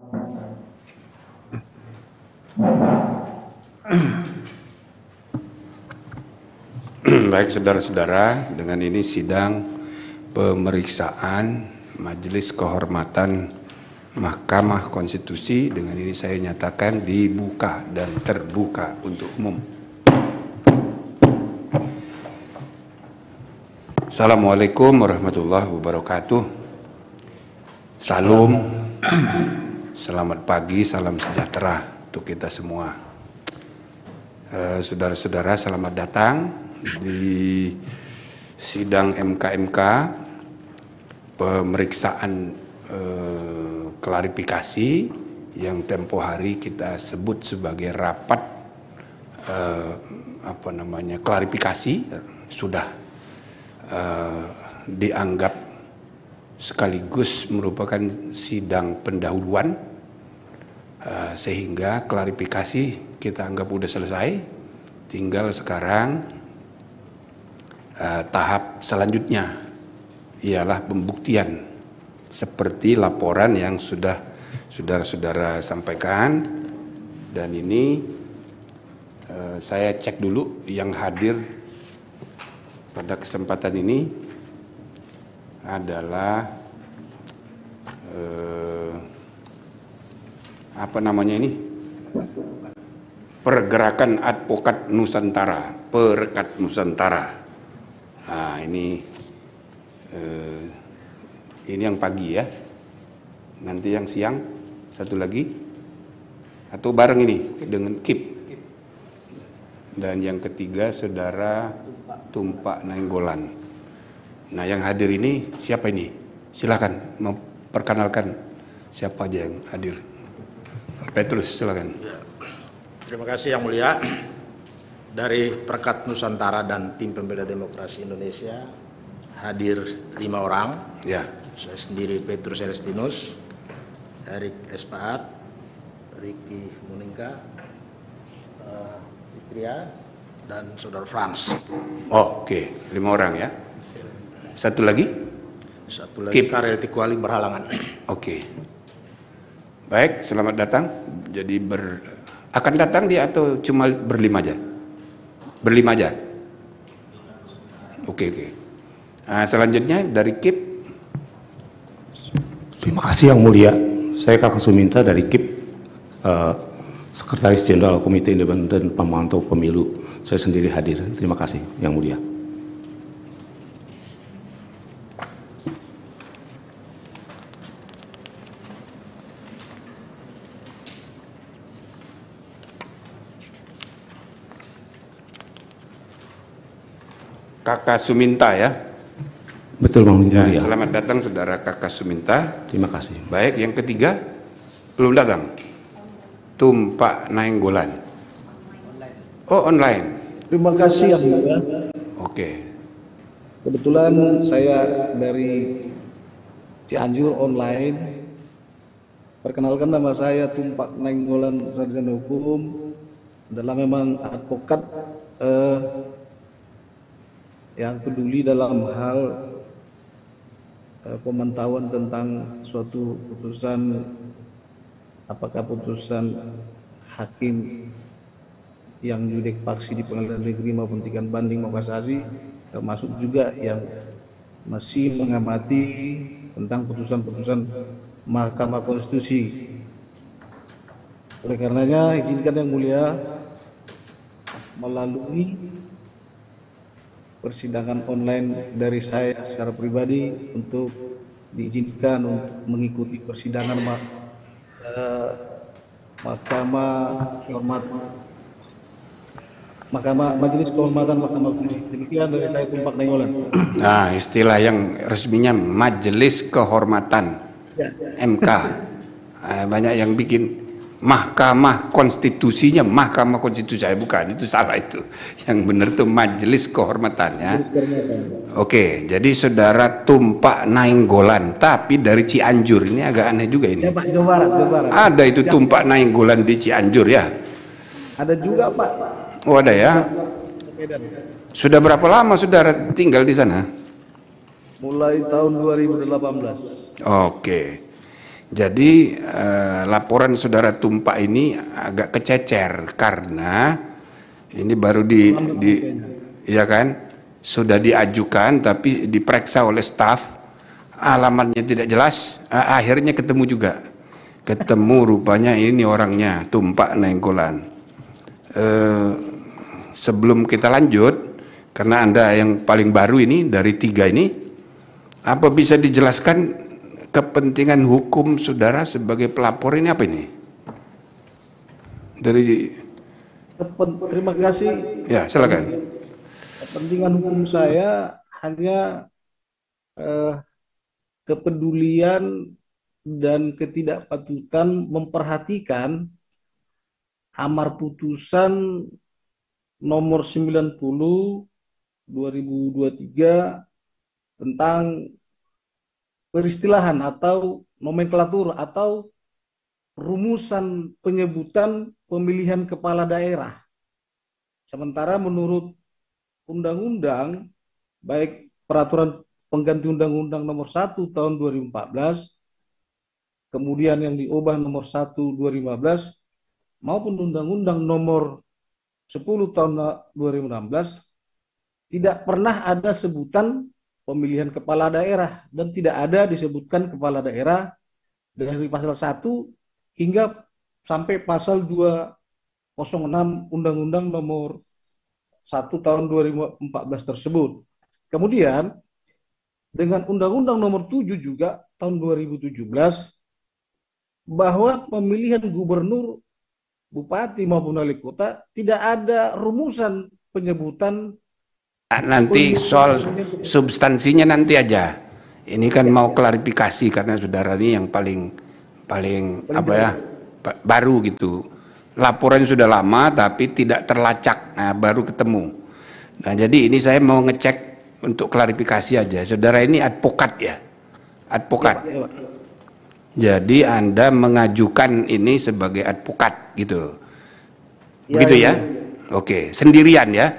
Baik saudara-saudara, dengan ini sidang pemeriksaan Majelis Kehormatan Mahkamah Konstitusi dengan ini saya nyatakan dibuka dan terbuka untuk umum. Assalamualaikum warahmatullahi wabarakatuh. Salam. Selamat pagi, salam sejahtera untuk kita semua. Eh, saudara-saudara, eh, selamat datang di sidang MKMK pemeriksaan eh, klarifikasi yang tempo hari kita sebut sebagai rapat eh, apa namanya klarifikasi sudah eh, dianggap sekaligus merupakan sidang pendahuluan Eh, sehingga klarifikasi kita anggap sudah selesai, tinggal sekarang uh, tahap selanjutnya ialah pembuktian seperti laporan yang sudah saudara-saudara sampaikan dan ini uh, saya cek dulu yang hadir pada kesempatan ini adalah uh, apa namanya ini pergerakan advokat Nusantara perekat Nusantara nah ini eh, ini yang pagi ya nanti yang siang satu lagi atau bareng ini dengan KIP dan yang ketiga saudara Tumpak Nainggolan nah yang hadir ini siapa ini silahkan memperkenalkan siapa aja yang hadir Petrus silakan. Ya. Terima kasih yang mulia dari Perkat Nusantara dan tim pembela demokrasi Indonesia hadir lima orang. Ya. Saya sendiri Petrus Celestinus, Erik Espaat, Ricky Muningka, uh, eh, Fitria, dan Saudara Franz. Oke, lima orang ya. Satu lagi? Satu lagi Keep. Karel Tikuali berhalangan. Oke. Okay. Baik, selamat datang. Jadi ber akan datang dia atau cuma berlima aja? Berlima aja. Oke, oke. Nah, selanjutnya dari KIP. Terima kasih Yang Mulia. Saya Kakak Suminta dari KIP, uh, Sekretaris Jenderal Komite Independen Pemantau Pemilu. Saya sendiri hadir. Terima kasih Yang Mulia. Kakak Suminta ya. Betul Bang ya, Mulia. Selamat datang saudara Kakak Suminta. Terima kasih. Baik, yang ketiga belum datang. Tumpak Nainggolan. Oh, online. Terima kasih yang mulia. Oke. Kebetulan saya dari Cianjur online. Perkenalkan nama saya Tumpak Nainggolan Sarjana Hukum. Adalah memang advokat eh, yang peduli dalam hal uh, pemantauan tentang suatu putusan apakah putusan hakim yang judik paksi di pengadilan negeri maupun tingkat banding maupun kasasi termasuk juga yang masih mengamati tentang putusan-putusan Mahkamah Konstitusi. Oleh karenanya izinkan yang mulia melalui persidangan online dari saya secara pribadi untuk diizinkan untuk mengikuti persidangan mak eh, Mahkamah Kehormat Mahkamah Majelis Kehormatan Mahkamah Konstitusi. Demikian dari saya Tumpak Nainggolan. Nah, istilah yang resminya Majelis Kehormatan ya. MK. Eh, banyak yang bikin Mahkamah konstitusinya Mahkamah konstitusi saya bukan itu salah itu yang benar itu majelis kehormatannya. Oke jadi saudara tumpak nainggolan tapi dari Cianjur ini agak aneh juga ini. Ya, Pak, Jawa Barat, Jawa Barat. Ada itu ya. tumpak nainggolan di Cianjur ya. Ada juga Pak. Oh ada ya. Sudah berapa lama saudara tinggal di sana? Mulai tahun 2018. Oke. Okay. Jadi eh, laporan saudara Tumpak ini agak kececer karena ini baru di, di ya kan sudah diajukan tapi diperiksa oleh staf alamatnya tidak jelas akhirnya ketemu juga ketemu rupanya ini orangnya Tumpak Nenggolan. Eh, sebelum kita lanjut karena anda yang paling baru ini dari tiga ini apa bisa dijelaskan kepentingan hukum saudara sebagai pelapor ini apa ini? Dari terima kasih. Ya, silakan. Kepentingan hukum saya hanya eh, kepedulian dan ketidakpatutan memperhatikan amar putusan nomor 90 2023 tentang peristilahan atau nomenklatur atau rumusan penyebutan pemilihan kepala daerah. Sementara menurut undang-undang, baik peraturan pengganti undang-undang nomor 1 tahun 2014, kemudian yang diubah nomor 1 2015, maupun undang-undang nomor 10 tahun 2016, tidak pernah ada sebutan pemilihan kepala daerah dan tidak ada disebutkan kepala daerah dari pasal 1 hingga sampai pasal 206 Undang-Undang nomor 1 tahun 2014 tersebut. Kemudian dengan Undang-Undang nomor 7 juga tahun 2017 bahwa pemilihan gubernur, bupati maupun wali kota tidak ada rumusan penyebutan nanti soal substansinya nanti aja. Ini kan mau klarifikasi karena saudara ini yang paling paling apa ya baru gitu. Laporan sudah lama tapi tidak terlacak, nah, baru ketemu. Nah jadi ini saya mau ngecek untuk klarifikasi aja. Saudara ini advokat ya, advokat. Iya, iya, jadi anda mengajukan ini sebagai advokat gitu, ya, begitu ya? Iya, Oke, sendirian ya?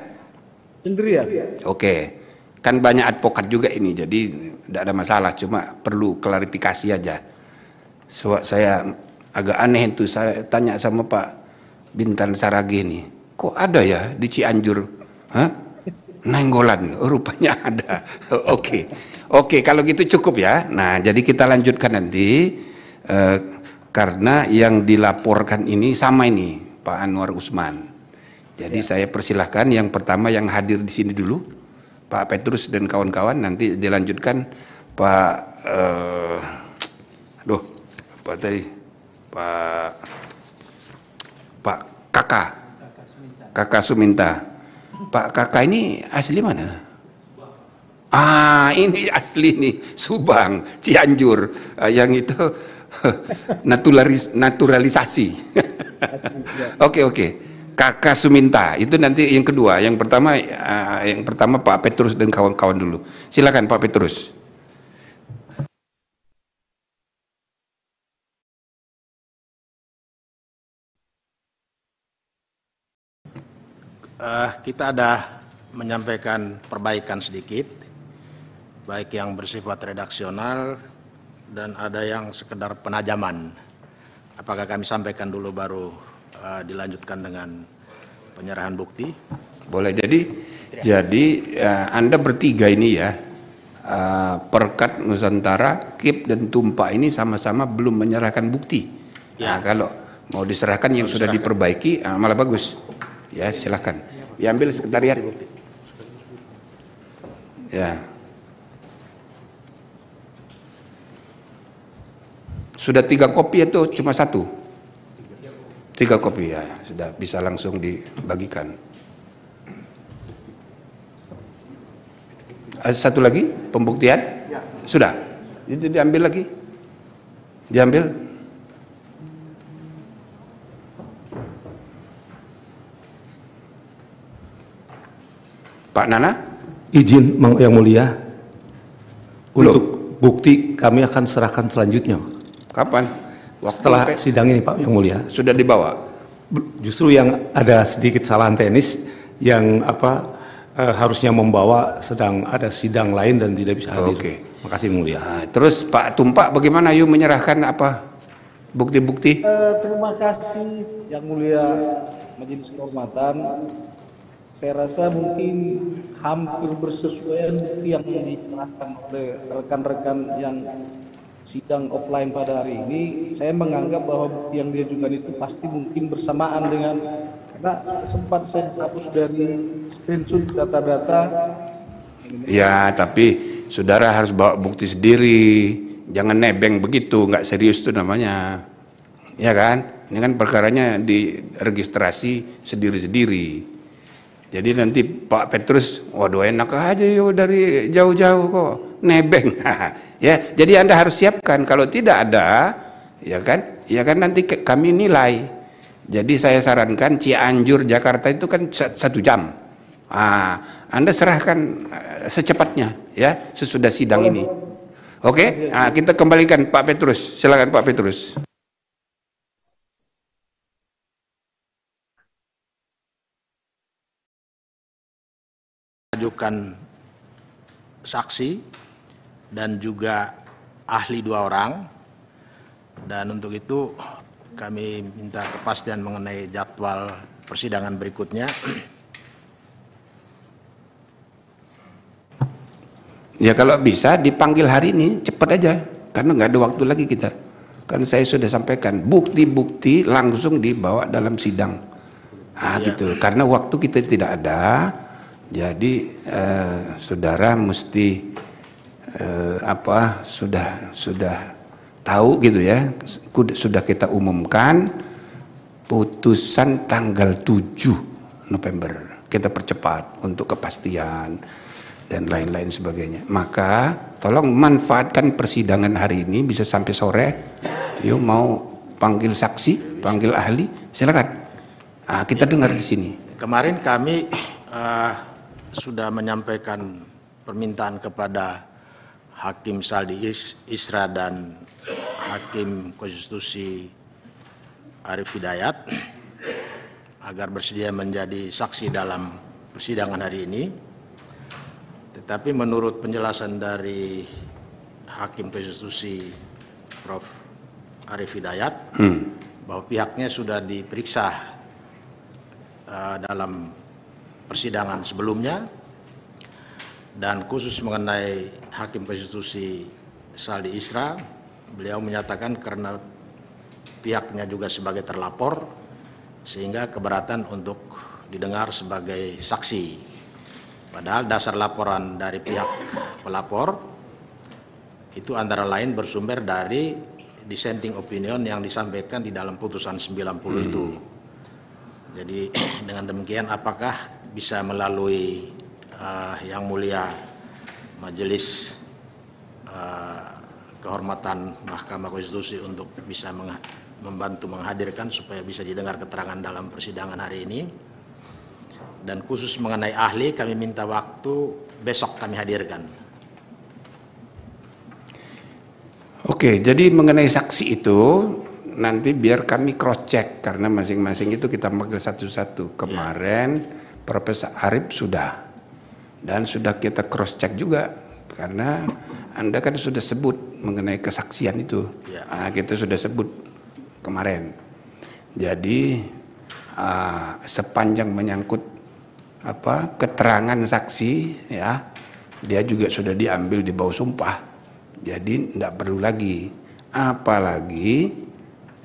Sendirian. Ya? Ya. Oke. Kan banyak advokat juga ini, jadi tidak ada masalah. Cuma perlu klarifikasi aja. So, saya agak aneh itu. Saya tanya sama Pak Bintan Saragi ini, kok ada ya di Cianjur? Hah? Nenggolan, oh, rupanya ada. Oke, oke okay, kalau gitu cukup ya. Nah, jadi kita lanjutkan nanti eh, karena yang dilaporkan ini sama ini Pak Anwar Usman. Jadi ya. saya persilahkan yang pertama yang hadir di sini dulu, Pak Petrus dan kawan-kawan. Nanti dilanjutkan Pak, eh, aduh, Pak tadi, Pak, Pak Kakak, Kakak Suminta. Pak Kakak ini asli mana? Ah, ini asli nih, Subang, Cianjur, ah, yang itu naturalis, naturalisasi. Ya. Oke, oke. Okay, okay. Kakak Suminta itu nanti yang kedua. Yang pertama uh, yang pertama Pak Petrus dan kawan-kawan dulu. Silakan Pak Petrus. Uh, kita ada menyampaikan perbaikan sedikit, baik yang bersifat redaksional dan ada yang sekedar penajaman. Apakah kami sampaikan dulu baru uh, dilanjutkan dengan penyerahan bukti. Boleh. Jadi Tidak. jadi uh, Anda bertiga ini ya uh, Perkat Nusantara, KIP dan Tumpa ini sama-sama belum menyerahkan bukti. Ya. Nah, kalau mau diserahkan mau yang diserahkan. sudah diperbaiki uh, malah bagus. Ya, silahkan. Diambil sekretariat. bukti. Ya. Sudah tiga kopi itu cuma satu. Tiga kopi ya, ya, sudah bisa langsung dibagikan. satu lagi pembuktian? Ya. Sudah. Jadi diambil lagi. Diambil. Pak Nana? Izin yang mulia. Untuk bukti kami akan serahkan selanjutnya. Kapan? Waktu Setelah pe... sidang ini Pak Yang Mulia. Sudah dibawa. Justru yang ada sedikit kesalahan teknis yang apa e, harusnya membawa sedang ada sidang lain dan tidak bisa hadir. Oke. Makasih Mulia. Nah, terus Pak Tumpak bagaimana yuk menyerahkan apa bukti-bukti? Eh, terima kasih Yang Mulia Majelis Kehormatan. Saya rasa mungkin hampir bersesuaian bukti yang diserahkan oleh rekan-rekan yang sidang offline pada hari ini, saya menganggap bahwa bukti yang diajukan itu pasti mungkin bersamaan dengan karena sempat saya hapus dari screenshot data-data. Ya, tapi saudara harus bawa bukti sendiri, jangan nebeng begitu, nggak serius itu namanya, ya kan? Ini kan perkaranya di registrasi sendiri-sendiri. Jadi nanti Pak Petrus, waduh enak aja yo dari jauh-jauh kok nebeng ya jadi anda harus siapkan kalau tidak ada ya kan ya kan nanti kami nilai jadi saya sarankan Cianjur Jakarta itu kan satu jam ah anda serahkan eh, secepatnya ya sesudah sidang ini oke okay? nah, kita kembalikan Pak Petrus silakan Pak Petrus ajukan saksi dan juga ahli dua orang. Dan untuk itu kami minta kepastian mengenai jadwal persidangan berikutnya. Ya kalau bisa dipanggil hari ini cepat aja karena nggak ada waktu lagi kita. Kan saya sudah sampaikan bukti-bukti langsung dibawa dalam sidang. Ah ya. gitu. Karena waktu kita tidak ada, jadi eh, saudara mesti eh, apa sudah sudah tahu gitu ya sudah kita umumkan putusan tanggal 7 November kita percepat untuk kepastian dan lain-lain sebagainya maka tolong manfaatkan persidangan hari ini bisa sampai sore yuk mau panggil saksi panggil ahli silakan nah, kita ya, dengar di sini kemarin kami uh, sudah menyampaikan permintaan kepada Hakim Saldi Isra dan Hakim Konstitusi Arif Hidayat agar bersedia menjadi saksi dalam persidangan hari ini. Tetapi menurut penjelasan dari Hakim Konstitusi Prof. Arif Hidayat hmm. bahwa pihaknya sudah diperiksa uh, dalam persidangan sebelumnya dan khusus mengenai Hakim Konstitusi Saldi Isra, beliau menyatakan karena pihaknya juga sebagai terlapor, sehingga keberatan untuk didengar sebagai saksi. Padahal dasar laporan dari pihak pelapor itu antara lain bersumber dari dissenting opinion yang disampaikan di dalam putusan 90 itu. Hmm. Jadi dengan demikian apakah bisa melalui uh, yang mulia Majelis uh, Kehormatan Mahkamah Konstitusi untuk bisa meng membantu menghadirkan supaya bisa didengar keterangan dalam persidangan hari ini. Dan khusus mengenai ahli kami minta waktu besok kami hadirkan. Oke, jadi mengenai saksi itu nanti biar kami cross check karena masing-masing itu kita panggil satu-satu. Ya. Kemarin ya. Profesor Arif sudah dan sudah kita cross check juga karena anda kan sudah sebut mengenai kesaksian itu ya. nah, kita sudah sebut kemarin jadi uh, sepanjang menyangkut apa keterangan saksi ya dia juga sudah diambil di bawah sumpah jadi tidak perlu lagi apalagi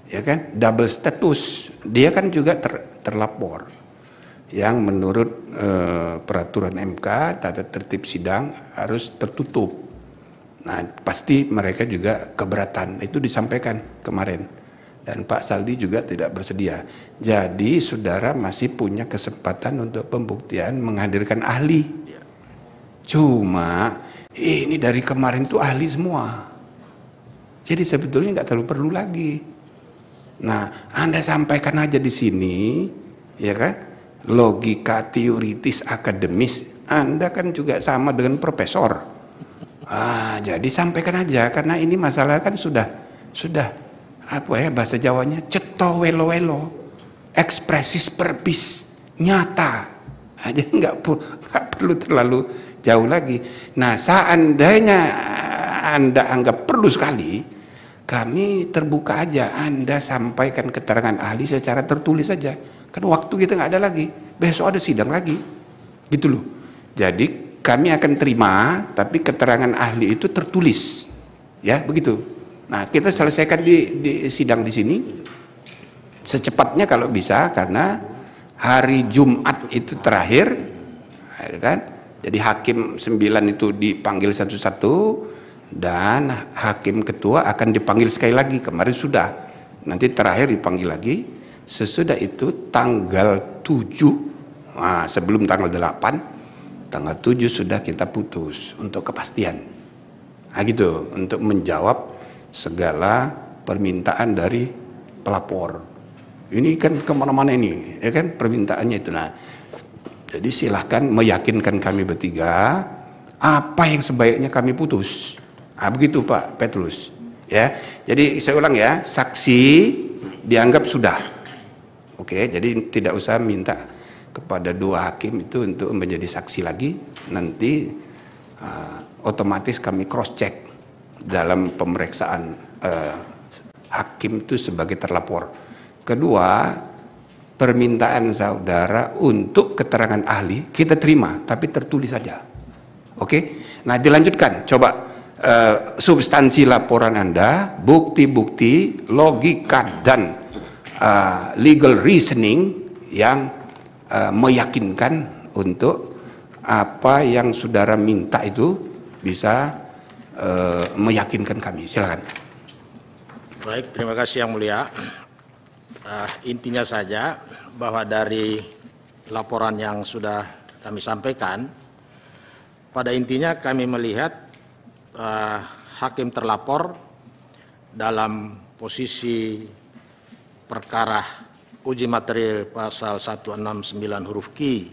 ya kan double status dia kan juga ter, terlapor yang menurut eh, peraturan MK tata tertib sidang harus tertutup. Nah, pasti mereka juga keberatan. Itu disampaikan kemarin. Dan Pak Saldi juga tidak bersedia. Jadi saudara masih punya kesempatan untuk pembuktian menghadirkan ahli. Ya. Cuma eh, ini dari kemarin tuh ahli semua. Jadi sebetulnya nggak terlalu perlu lagi. Nah, Anda sampaikan aja di sini, ya kan? logika teoritis akademis Anda kan juga sama dengan profesor ah jadi sampaikan aja karena ini masalah kan sudah sudah apa ya bahasa Jawanya ceto welo welo ekspresis perbis nyata aja ah, nggak nggak perlu terlalu jauh lagi nah seandainya ah, anda anggap perlu sekali kami terbuka aja Anda sampaikan keterangan ahli secara tertulis saja Kan waktu kita nggak ada lagi. Besok ada sidang lagi. Gitu loh. Jadi kami akan terima, tapi keterangan ahli itu tertulis. Ya, begitu. Nah, kita selesaikan di, di sidang di sini. Secepatnya kalau bisa, karena hari Jumat itu terakhir. Ya kan? Jadi hakim sembilan itu dipanggil satu-satu dan hakim ketua akan dipanggil sekali lagi. Kemarin sudah. Nanti terakhir dipanggil lagi Sesudah itu tanggal 7, nah, sebelum tanggal 8, tanggal 7 sudah kita putus untuk kepastian. Nah gitu, untuk menjawab segala permintaan dari pelapor. Ini kan kemana-mana ini, ya kan permintaannya itu. Nah, jadi silahkan meyakinkan kami bertiga apa yang sebaiknya kami putus. Nah, begitu Pak Petrus. Ya, jadi saya ulang ya, saksi dianggap sudah Oke, jadi tidak usah minta kepada dua hakim itu untuk menjadi saksi lagi. Nanti uh, otomatis kami cross check dalam pemeriksaan uh, hakim itu sebagai terlapor. Kedua, permintaan saudara untuk keterangan ahli kita terima, tapi tertulis saja. Oke, nah dilanjutkan. Coba uh, substansi laporan Anda, bukti-bukti, logika dan uh, legal reasoning yang uh, meyakinkan untuk apa yang saudara minta itu bisa uh, meyakinkan kami. Silakan. Baik, terima kasih yang mulia. Uh, intinya saja bahwa dari laporan yang sudah kami sampaikan, pada intinya kami melihat uh, hakim terlapor dalam posisi perkara uji material pasal 169 huruf Q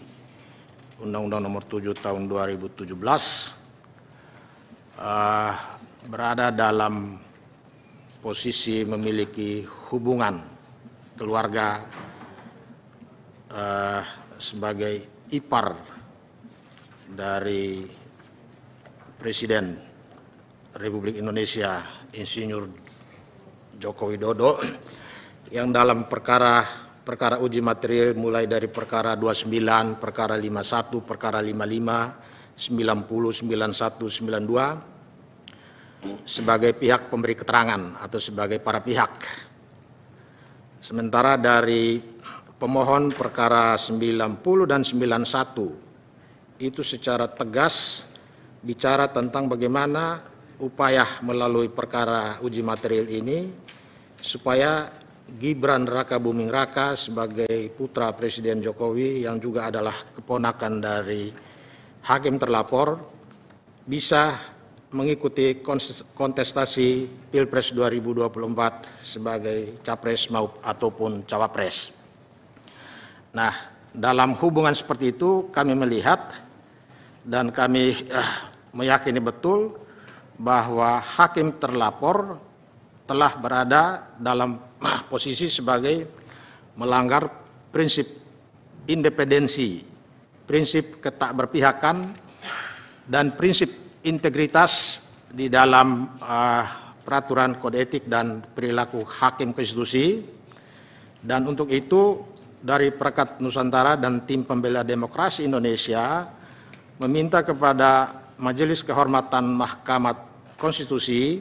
Undang-Undang Nomor 7 Tahun 2017 uh, eh, berada dalam posisi memiliki hubungan keluarga uh, sebagai ipar dari Presiden Republik Indonesia Insinyur Joko Widodo yang dalam perkara perkara uji material mulai dari perkara 29, perkara 51, perkara 55, 90, 91, 92 sebagai pihak pemberi keterangan atau sebagai para pihak. Sementara dari pemohon perkara 90 dan 91 itu secara tegas bicara tentang bagaimana upaya melalui perkara uji material ini supaya Gibran Raka Buming Raka sebagai putra Presiden Jokowi yang juga adalah keponakan dari hakim terlapor bisa mengikuti kontestasi Pilpres 2024 sebagai capres maupun ataupun cawapres. Nah, dalam hubungan seperti itu kami melihat dan kami eh, meyakini betul bahwa hakim terlapor telah berada dalam ah, posisi sebagai melanggar prinsip independensi, prinsip ketak berpihakan, dan prinsip integritas di dalam uh, peraturan kode etik dan perilaku hakim konstitusi. Dan untuk itu dari Perkat Nusantara dan tim pembela demokrasi Indonesia meminta kepada Majelis Kehormatan Mahkamah Konstitusi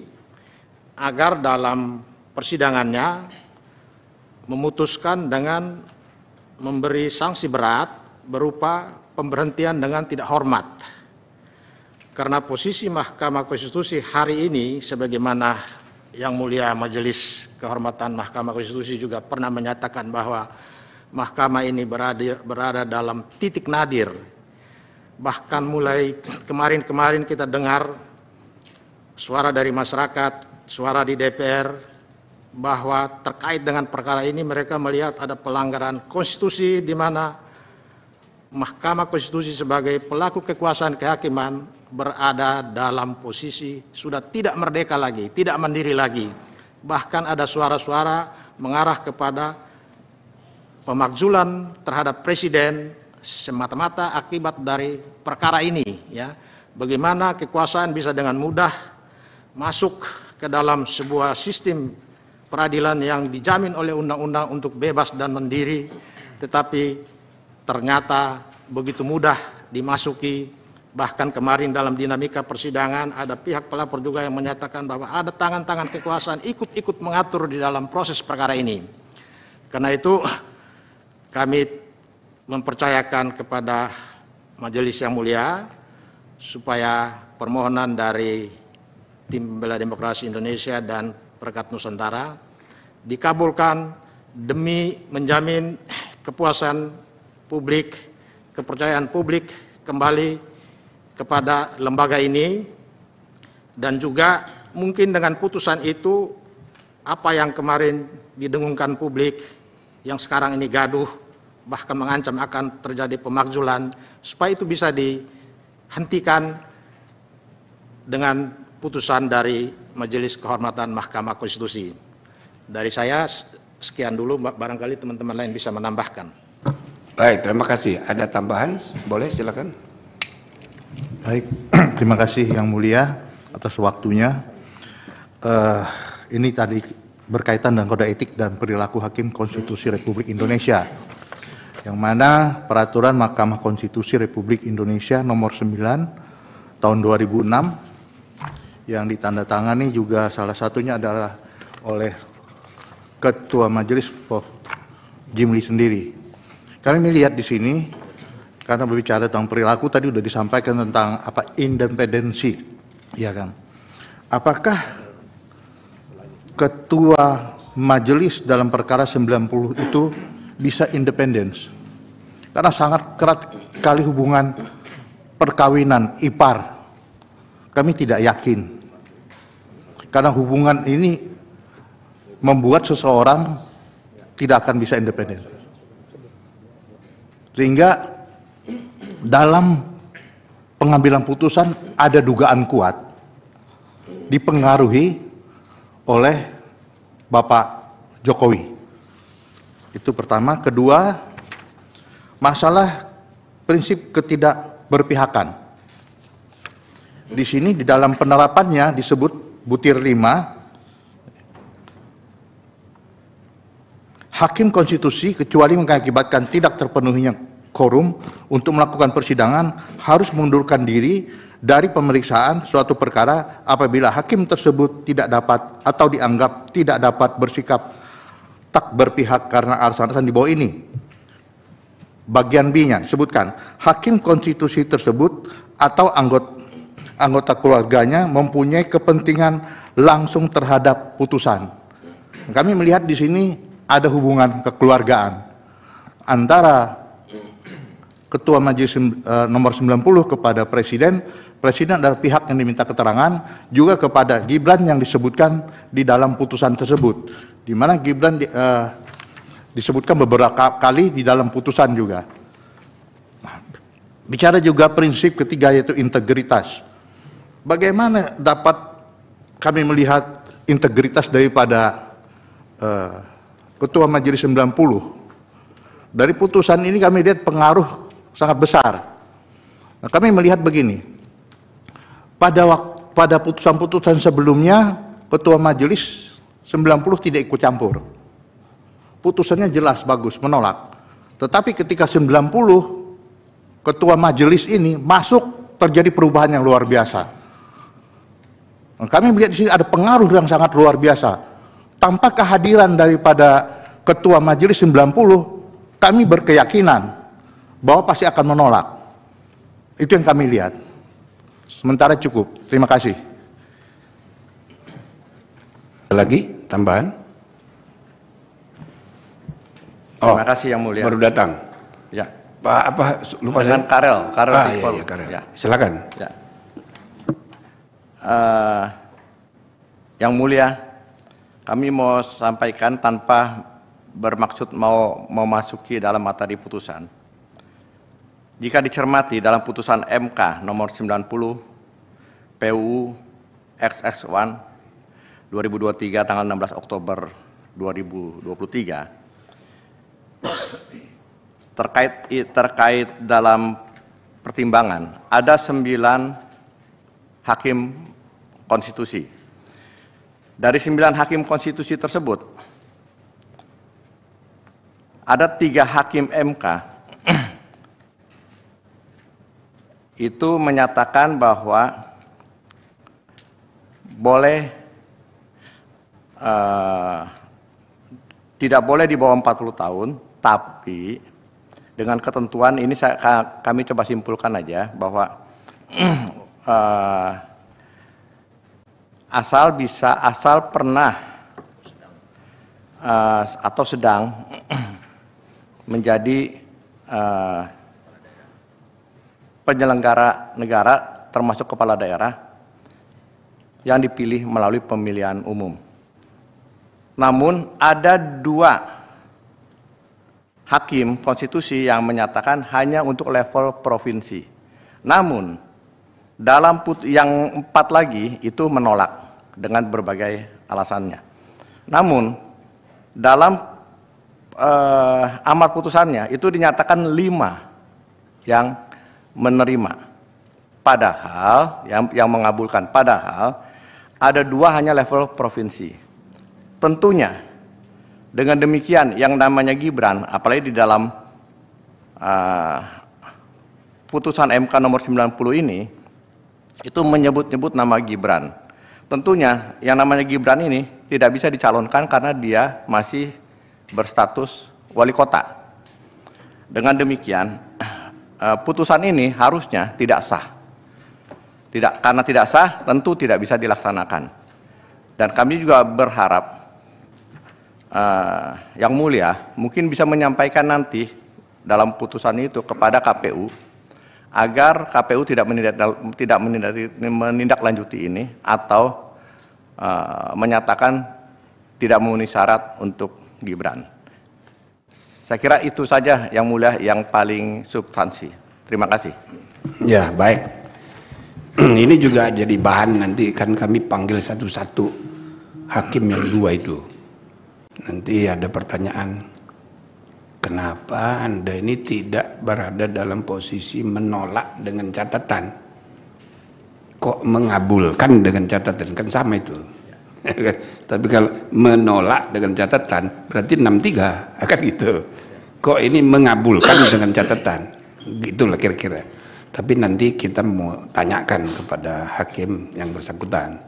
agar dalam persidangannya memutuskan dengan memberi sanksi berat berupa pemberhentian dengan tidak hormat. Karena posisi Mahkamah Konstitusi hari ini sebagaimana yang mulia Majelis Kehormatan Mahkamah Konstitusi juga pernah menyatakan bahwa mahkamah ini berada, berada dalam titik nadir. Bahkan mulai kemarin-kemarin kita dengar suara dari masyarakat suara di DPR bahwa terkait dengan perkara ini mereka melihat ada pelanggaran konstitusi di mana Mahkamah Konstitusi sebagai pelaku kekuasaan kehakiman berada dalam posisi sudah tidak merdeka lagi, tidak mandiri lagi. Bahkan ada suara-suara mengarah kepada pemakzulan terhadap presiden semata-mata akibat dari perkara ini ya. Bagaimana kekuasaan bisa dengan mudah masuk ke dalam sebuah sistem peradilan yang dijamin oleh undang-undang untuk bebas dan mandiri, tetapi ternyata begitu mudah dimasuki. Bahkan kemarin dalam dinamika persidangan ada pihak pelapor juga yang menyatakan bahwa ada tangan-tangan kekuasaan ikut-ikut mengatur di dalam proses perkara ini. Karena itu kami mempercayakan kepada majelis yang mulia supaya permohonan dari tim bela demokrasi Indonesia dan Perkat Nusantara dikabulkan demi menjamin kepuasan publik, kepercayaan publik kembali kepada lembaga ini dan juga mungkin dengan putusan itu apa yang kemarin didengungkan publik yang sekarang ini gaduh bahkan mengancam akan terjadi pemakzulan supaya itu bisa dihentikan dengan putusan dari Majelis Kehormatan Mahkamah Konstitusi. Dari saya sekian dulu barangkali teman-teman lain bisa menambahkan. Baik, terima kasih. Ada tambahan? Boleh silakan. Baik, terima kasih Yang Mulia atas waktunya. Uh, ini tadi berkaitan dengan kode etik dan perilaku hakim konstitusi Republik Indonesia. Yang mana peraturan Mahkamah Konstitusi Republik Indonesia nomor 9 tahun 2006 yang ditandatangani juga salah satunya adalah oleh Ketua Majelis Prof. Jimli sendiri. Kami melihat di sini karena berbicara tentang perilaku tadi sudah disampaikan tentang apa independensi, ya kan? Apakah ketua majelis dalam perkara 90 itu bisa independen? Karena sangat kerat kali hubungan perkawinan, ipar, kami tidak yakin. Karena hubungan ini membuat seseorang tidak akan bisa independen. Sehingga dalam pengambilan putusan ada dugaan kuat dipengaruhi oleh Bapak Jokowi. Itu pertama. Kedua, masalah prinsip ketidakberpihakan di sini di dalam penerapannya disebut butir 5 hakim konstitusi kecuali mengakibatkan tidak terpenuhinya korum untuk melakukan persidangan harus mundurkan diri dari pemeriksaan suatu perkara apabila hakim tersebut tidak dapat atau dianggap tidak dapat bersikap tak berpihak karena alasan-alasan di bawah ini bagian B-nya sebutkan hakim konstitusi tersebut atau anggota anggota keluarganya mempunyai kepentingan langsung terhadap putusan. Kami melihat di sini ada hubungan kekeluargaan antara ketua majelis e, nomor 90 kepada presiden, presiden adalah pihak yang diminta keterangan juga kepada Gibran yang disebutkan di dalam putusan tersebut. Di mana Gibran di, eh, disebutkan beberapa kali di dalam putusan juga. Nah, bicara juga prinsip ketiga yaitu integritas. Bagaimana dapat kami melihat integritas daripada uh, Ketua Majelis 90? Dari putusan ini kami lihat pengaruh sangat besar. Nah, kami melihat begini. Pada pada putusan-putusan sebelumnya Ketua Majelis 90 tidak ikut campur. Putusannya jelas bagus menolak. Tetapi ketika 90 ketua majelis ini masuk terjadi perubahan yang luar biasa. Kami melihat di sini ada pengaruh yang sangat luar biasa. Tanpa kehadiran daripada Ketua Majelis 90, kami berkeyakinan bahwa pasti akan menolak. Itu yang kami lihat. Sementara cukup. Terima kasih. Lagi tambahan? Oh, Terima kasih yang mulia. Baru datang. Ya. Pak apa lupa saya? Karel, Karel ah, iya, iya, Karel. Ya. Silakan. Ya uh, yang mulia, kami mau sampaikan tanpa bermaksud mau memasuki dalam materi putusan. Jika dicermati dalam putusan MK nomor 90 PU XX1 2023 tanggal 16 Oktober 2023 terkait terkait dalam pertimbangan ada sembilan hakim konstitusi. Dari sembilan hakim konstitusi tersebut, ada tiga hakim MK itu menyatakan bahwa boleh uh, tidak boleh di bawah 40 tahun, tapi dengan ketentuan ini saya, kami coba simpulkan aja bahwa uh, asal bisa asal pernah uh, atau sedang menjadi uh, penyelenggara negara termasuk kepala daerah yang dipilih melalui pemilihan umum. Namun ada dua hakim konstitusi yang menyatakan hanya untuk level provinsi. Namun dalam put yang empat lagi itu menolak dengan berbagai alasannya. Namun dalam eh, amar putusannya itu dinyatakan lima yang menerima. Padahal yang, yang mengabulkan, padahal ada dua hanya level provinsi. Tentunya dengan demikian yang namanya Gibran, apalagi di dalam uh, putusan MK nomor 90 ini, itu menyebut-nyebut nama Gibran tentunya yang namanya Gibran ini tidak bisa dicalonkan karena dia masih berstatus wali kota. Dengan demikian, eh, putusan ini harusnya tidak sah. Tidak karena tidak sah, tentu tidak bisa dilaksanakan. Dan kami juga berharap uh, yang mulia mungkin bisa menyampaikan nanti dalam putusan itu kepada KPU agar KPU tidak menindak tidak menindaklanjuti ini atau uh, menyatakan tidak memenuhi syarat untuk Gibran. Saya kira itu saja yang mulia yang paling substansi. Terima kasih. Ya, baik. ini juga jadi bahan nanti kan kami panggil satu-satu hakim yang dua itu. Nanti ada pertanyaan Kenapa Anda ini tidak berada dalam posisi menolak dengan catatan? Kok mengabulkan dengan catatan? Kan sama itu. Tapi kalau menolak dengan catatan berarti 63 akan gitu. Kok ini mengabulkan dengan catatan? Gitulah kira-kira. Tapi nanti kita mau tanyakan kepada hakim yang bersangkutan.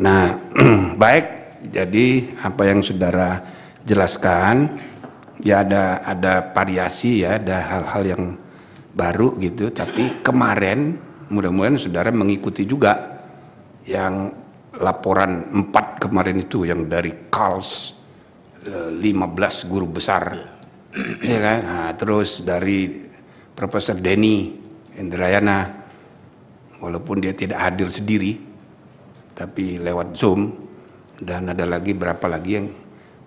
Nah, baik. Jadi apa yang saudara jelaskan ya ada ada variasi ya ada hal-hal yang baru gitu tapi kemarin mudah-mudahan saudara mengikuti juga yang laporan empat kemarin itu yang dari Kals 15 eh, guru besar ya. ya kan nah, terus dari Profesor Denny Indrayana walaupun dia tidak hadir sendiri tapi lewat Zoom dan ada lagi berapa lagi yang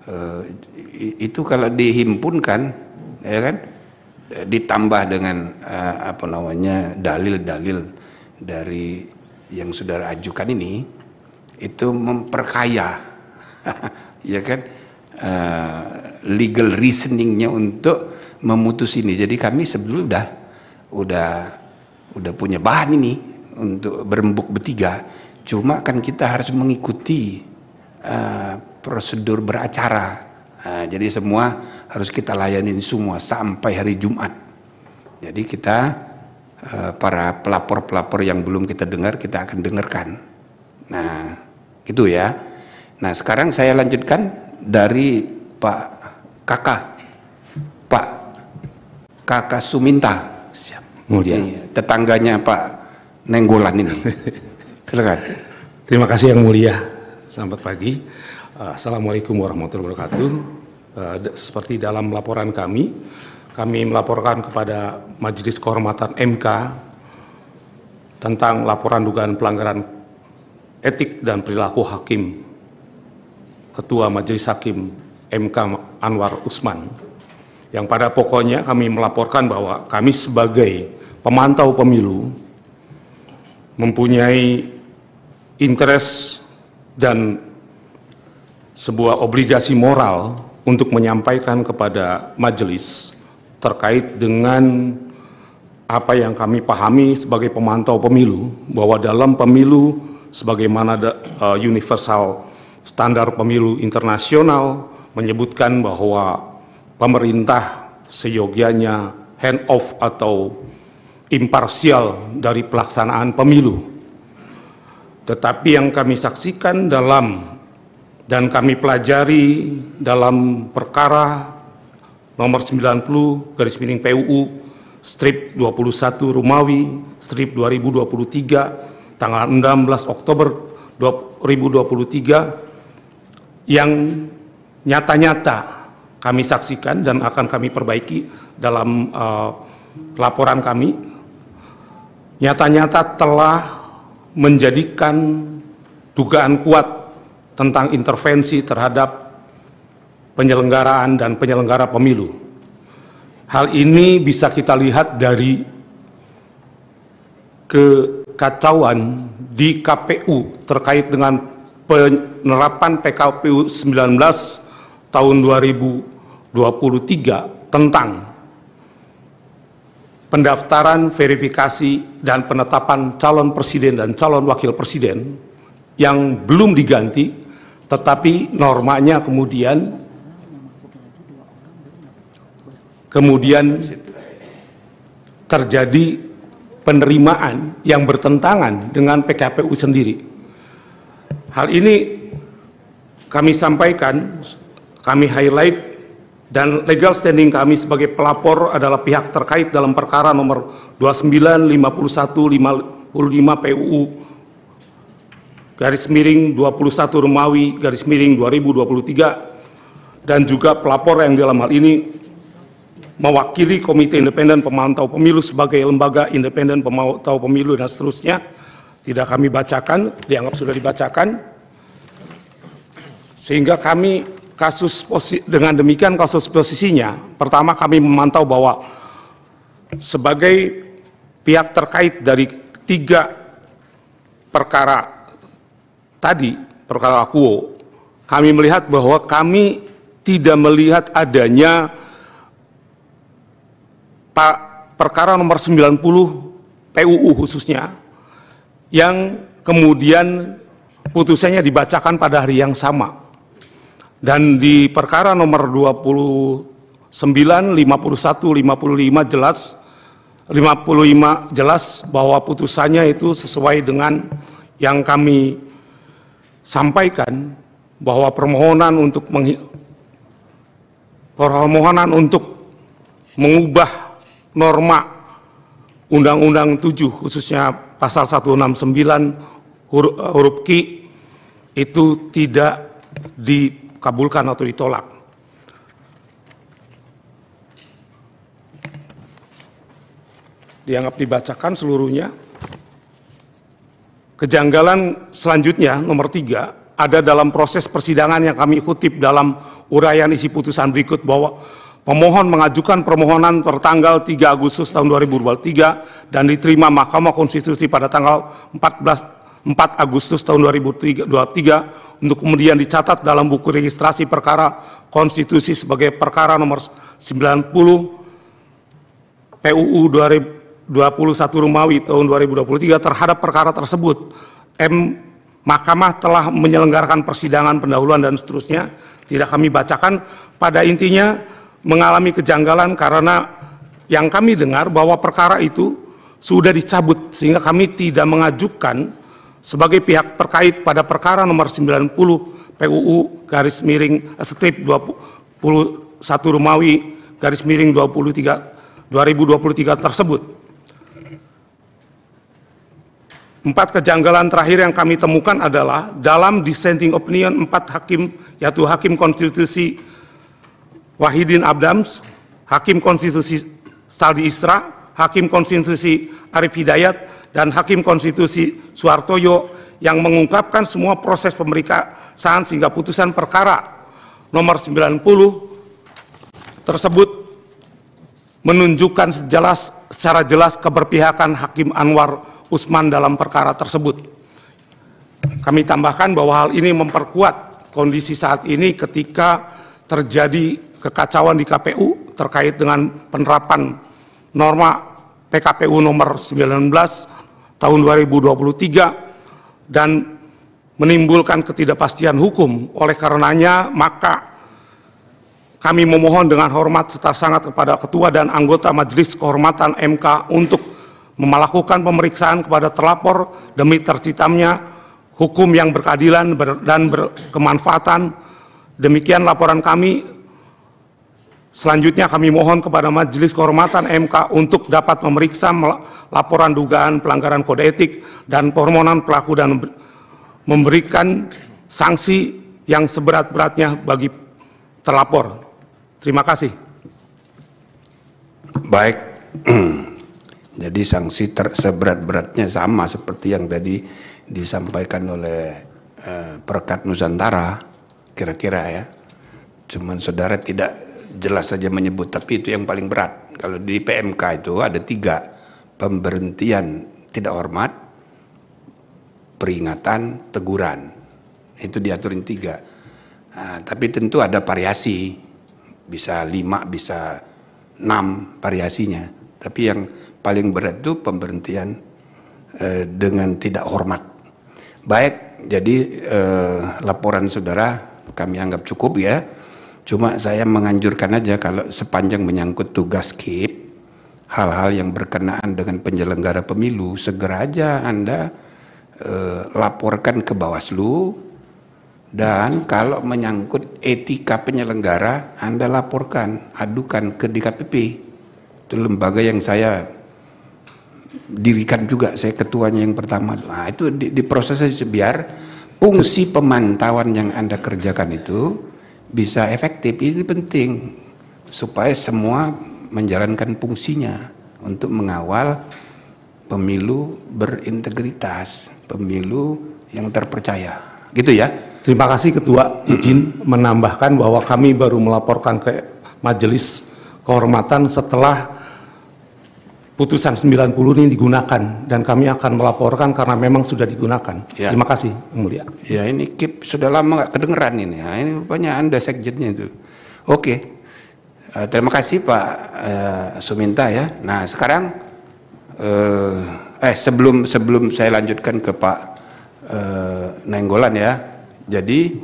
Eh, itu kalau dihimpunkan ya kan ditambah dengan uh, apa namanya dalil-dalil dari yang saudara ajukan ini itu memperkaya ya kan uh, legal reasoningnya untuk memutus ini jadi kami sebelum udah udah udah punya bahan ini untuk berembuk bertiga cuma kan kita harus mengikuti uh, prosedur beracara. Nah, jadi semua harus kita layanin semua sampai hari Jumat. Jadi kita eh, para pelapor-pelapor yang belum kita dengar kita akan dengarkan. Nah, gitu ya. Nah, sekarang saya lanjutkan dari Pak Kakak Pak Kakak Suminta. Siap. Mulia. tetangganya Pak Nenggolan ini. Silakan. Terima kasih yang mulia. Selamat pagi. Ah, assalamualaikum warahmatullahi wabarakatuh. Eh, seperti dalam laporan kami, kami melaporkan kepada Majelis Kehormatan MK tentang laporan dugaan pelanggaran etik dan perilaku hakim Ketua Majelis Hakim MK Anwar Usman. Yang pada pokoknya kami melaporkan bahwa kami sebagai pemantau pemilu mempunyai interest dan sebuah obligasi moral untuk menyampaikan kepada majelis terkait dengan apa yang kami pahami sebagai pemantau pemilu bahwa dalam pemilu sebagaimana eh, universal standar pemilu internasional menyebutkan bahwa pemerintah seyogianya hand off atau imparsial dari pelaksanaan pemilu. Tetapi yang kami saksikan dalam dan kami pelajari dalam perkara nomor 90 garis miring PUU strip 21 Rumawi strip 2023 tanggal 16 Oktober 2023 yang nyata-nyata kami saksikan dan akan kami perbaiki dalam uh, laporan kami nyata-nyata telah menjadikan dugaan kuat tentang intervensi terhadap penyelenggaraan dan penyelenggara pemilu. Hal ini bisa kita lihat dari kekacauan di KPU terkait dengan penerapan PKPU 19 tahun 2023 tentang pendaftaran, verifikasi, dan penetapan calon presiden dan calon wakil presiden yang belum diganti tetapi normanya kemudian kemudian terjadi penerimaan yang bertentangan dengan PKPU sendiri. Hal ini kami sampaikan, kami highlight dan legal standing kami sebagai pelapor adalah pihak terkait dalam perkara nomor 29, 51, 55 PUU garis miring 21 Romawi garis miring 2023 dan juga pelapor yang dalam hal ini mewakili Komite Independen Pemantau Pemilu sebagai lembaga independen pemantau pemilu dan seterusnya tidak kami bacakan dianggap sudah dibacakan sehingga kami kasus posi, dengan demikian kasus posisinya pertama kami memantau bahwa sebagai pihak terkait dari tiga perkara tadi perkara akuo, kami melihat bahwa kami tidak melihat adanya perkara nomor 90 PUU khususnya yang kemudian putusannya dibacakan pada hari yang sama. Dan di perkara nomor 29, 51, 55 jelas 55 jelas bahwa putusannya itu sesuai dengan yang kami sampaikan bahwa permohonan untuk permohonan untuk mengubah norma Undang-Undang 7 khususnya pasal 169 huruf, huruf Ki itu tidak dikabulkan atau ditolak. Dianggap dibacakan seluruhnya. Kejanggalan selanjutnya, nomor tiga, ada dalam proses persidangan yang kami kutip dalam uraian isi putusan berikut bahwa pemohon mengajukan permohonan tertanggal 3 Agustus tahun 2023 dan diterima Mahkamah Konstitusi pada tanggal 14 4 Agustus tahun 2023 untuk kemudian dicatat dalam buku registrasi perkara konstitusi sebagai perkara nomor 90 PUU 2000 21 Romawi tahun 2023 terhadap perkara tersebut. M Mahkamah telah menyelenggarakan persidangan pendahuluan dan seterusnya. Tidak kami bacakan. Pada intinya mengalami kejanggalan karena yang kami dengar bahwa perkara itu sudah dicabut sehingga kami tidak mengajukan sebagai pihak terkait pada perkara nomor 90 PUU garis miring eh, strip 21 Romawi garis miring 23 2023 tersebut Empat kejanggalan terakhir yang kami temukan adalah dalam dissenting opinion empat hakim, yaitu Hakim Konstitusi Wahidin Abdams, Hakim Konstitusi Saldi Isra, Hakim Konstitusi Arif Hidayat, dan Hakim Konstitusi Suartoyo yang mengungkapkan semua proses pemeriksaan sehingga putusan perkara nomor 90 tersebut menunjukkan sejelas, secara jelas keberpihakan Hakim Anwar Usman dalam perkara tersebut. Kami tambahkan bahwa hal ini memperkuat kondisi saat ini ketika terjadi kekacauan di KPU terkait dengan penerapan norma PKPU nomor 19 tahun 2023 dan menimbulkan ketidakpastian hukum. Oleh karenanya, maka kami memohon dengan hormat serta sangat kepada Ketua dan anggota Majelis Kehormatan MK untuk melakukan pemeriksaan kepada terlapor demi tercitamnya hukum yang berkeadilan dan berkemanfaatan. Demikian laporan kami. Selanjutnya kami mohon kepada Majelis Kehormatan MK untuk dapat memeriksa laporan dugaan pelanggaran kode etik dan permohonan pelaku dan memberikan sanksi yang seberat-beratnya bagi terlapor. Terima kasih. Baik. Jadi sanksi ter seberat-beratnya sama seperti yang tadi disampaikan oleh eh, perkat Nusantara kira-kira ya. Cuman saudara tidak jelas saja menyebut tapi itu yang paling berat. Kalau di PMK itu ada tiga pemberhentian tidak hormat, peringatan, teguran. Itu diaturin tiga. Nah, tapi tentu ada variasi, bisa lima, bisa enam variasinya. Tapi yang paling berat itu pemberhentian eh, dengan tidak hormat. Baik, jadi eh, laporan saudara kami anggap cukup ya. Cuma saya menganjurkan aja kalau sepanjang menyangkut tugas KIP, hal-hal yang berkenaan dengan penyelenggara pemilu, segera aja Anda eh, laporkan ke Bawaslu dan kalau menyangkut etika penyelenggara, Anda laporkan, adukan ke DKPP. Itu lembaga yang saya dirikan juga saya ketuanya yang pertama. Nah, itu di, diproses saja biar fungsi pemantauan yang Anda kerjakan itu bisa efektif. Ini penting supaya semua menjalankan fungsinya untuk mengawal pemilu berintegritas, pemilu yang terpercaya. Gitu ya. Terima kasih Ketua izin menambahkan bahwa kami baru melaporkan ke majelis kehormatan setelah putusan 90 ini digunakan dan kami akan melaporkan karena memang sudah digunakan. Ya. Terima kasih, Yang Mulia. Ya ini KIP sudah lama nggak kedengeran ini. Ya. ini rupanya Anda sekjennya itu. Oke. Uh, terima kasih Pak uh, Suminta ya. Nah, sekarang uh, eh sebelum sebelum saya lanjutkan ke Pak uh, Nenggolan ya. Jadi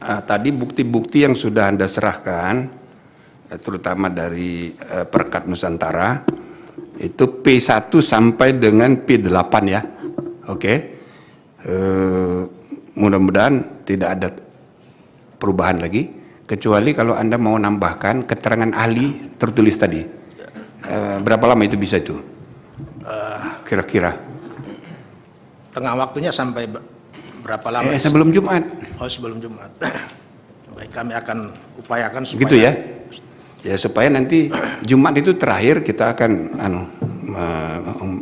uh, tadi bukti-bukti yang sudah Anda serahkan terutama dari perkat Nusantara itu P1 sampai dengan P8 ya. Oke. Okay. Eh, mudah-mudahan tidak ada perubahan lagi kecuali kalau Anda mau nambahkan keterangan ahli tertulis tadi. Eh, berapa lama itu bisa itu? Eh, Kira-kira. Tengah waktunya sampai berapa lama? Eh, sebelum Jumat. Oh, sebelum Jumat. Baik, kami akan upayakan supaya Begitu ya ya supaya nanti Jumat itu terakhir kita akan anu, um,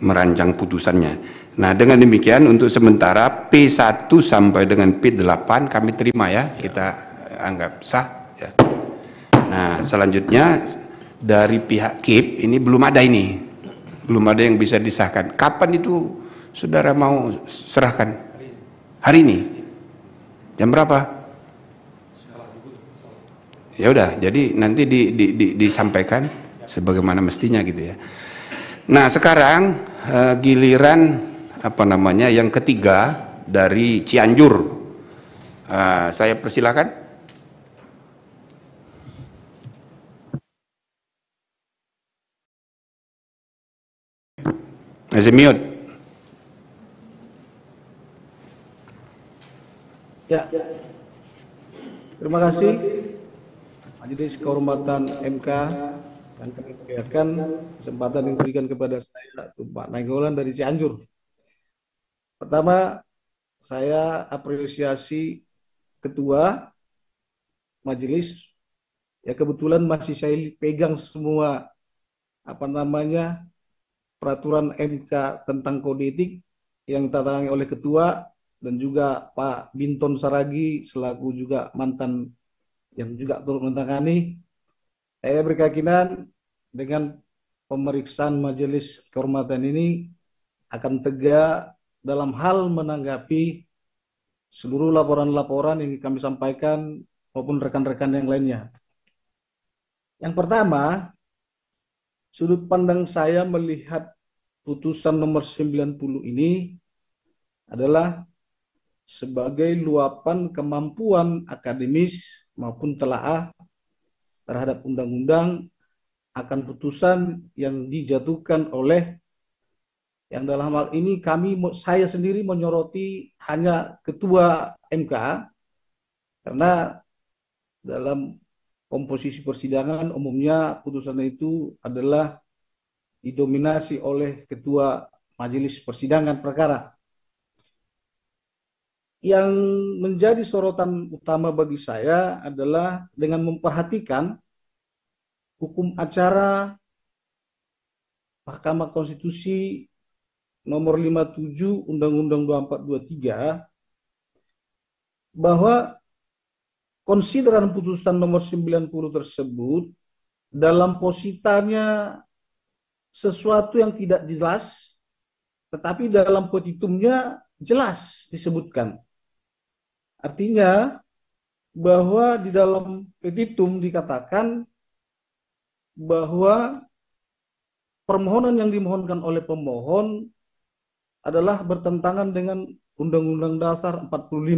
merancang putusannya. Nah dengan demikian untuk sementara P1 sampai dengan P8 kami terima ya, kita anggap sah. Ya. Nah selanjutnya dari pihak KIP ini belum ada ini, belum ada yang bisa disahkan. Kapan itu saudara mau serahkan? Hari ini. Jam berapa? ya udah jadi nanti di, di, di, disampaikan sebagaimana mestinya gitu ya nah sekarang eh, giliran apa namanya yang ketiga dari Cianjur eh, saya persilakan Masih mute. Ya. Terima kasih. Majelis Kehormatan MK dan kami percayakan kesempatan yang diberikan kepada saya Pak Nainggolan dari Cianjur. Pertama, saya apresiasi ketua majelis ya kebetulan masih saya pegang semua apa namanya peraturan MK tentang kode etik yang ditandatangani oleh ketua dan juga Pak Binton Saragi selaku juga mantan yang juga turut menangani. Saya berkeyakinan dengan pemeriksaan majelis kehormatan ini akan tegak dalam hal menanggapi seluruh laporan-laporan yang kami sampaikan maupun rekan-rekan yang lainnya. Yang pertama, sudut pandang saya melihat putusan nomor 90 ini adalah sebagai luapan kemampuan akademis maupun telaah terhadap undang-undang akan putusan yang dijatuhkan oleh yang dalam hal ini kami saya sendiri menyoroti hanya ketua MK karena dalam komposisi persidangan umumnya putusan itu adalah didominasi oleh ketua majelis persidangan perkara yang menjadi sorotan utama bagi saya adalah dengan memperhatikan hukum acara Mahkamah Konstitusi nomor 57 Undang-Undang 2423 bahwa konsideran putusan nomor 90 tersebut dalam positanya sesuatu yang tidak jelas tetapi dalam petitumnya jelas disebutkan Artinya bahwa di dalam petitum dikatakan bahwa permohonan yang dimohonkan oleh pemohon adalah bertentangan dengan Undang-Undang Dasar 45.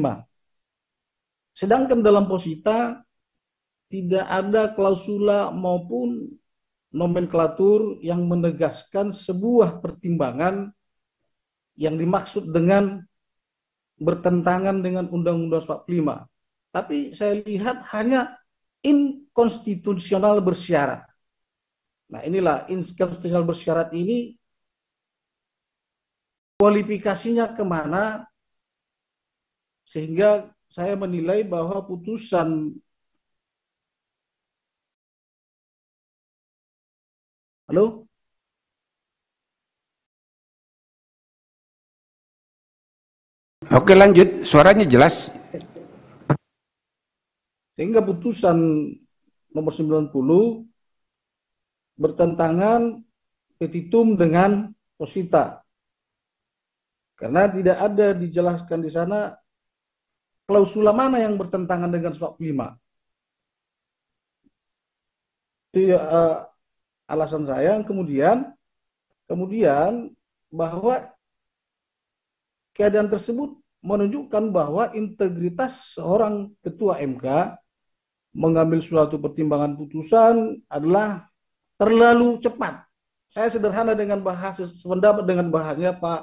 Sedangkan dalam posita tidak ada klausula maupun nomenklatur yang menegaskan sebuah pertimbangan yang dimaksud dengan bertentangan dengan Undang-Undang 45. Tapi saya lihat hanya inkonstitusional bersyarat. Nah inilah inkonstitusional bersyarat ini kualifikasinya kemana sehingga saya menilai bahwa putusan Halo? Oke lanjut, suaranya jelas. Sehingga putusan nomor 90 bertentangan petitum dengan posita. Karena tidak ada dijelaskan di sana klausula mana yang bertentangan dengan sebab lima. Itu uh, alasan saya. Kemudian, kemudian bahwa keadaan tersebut menunjukkan bahwa integritas seorang ketua MK mengambil suatu pertimbangan putusan adalah terlalu cepat. Saya sederhana dengan bahasa, sependapat dengan bahasanya Pak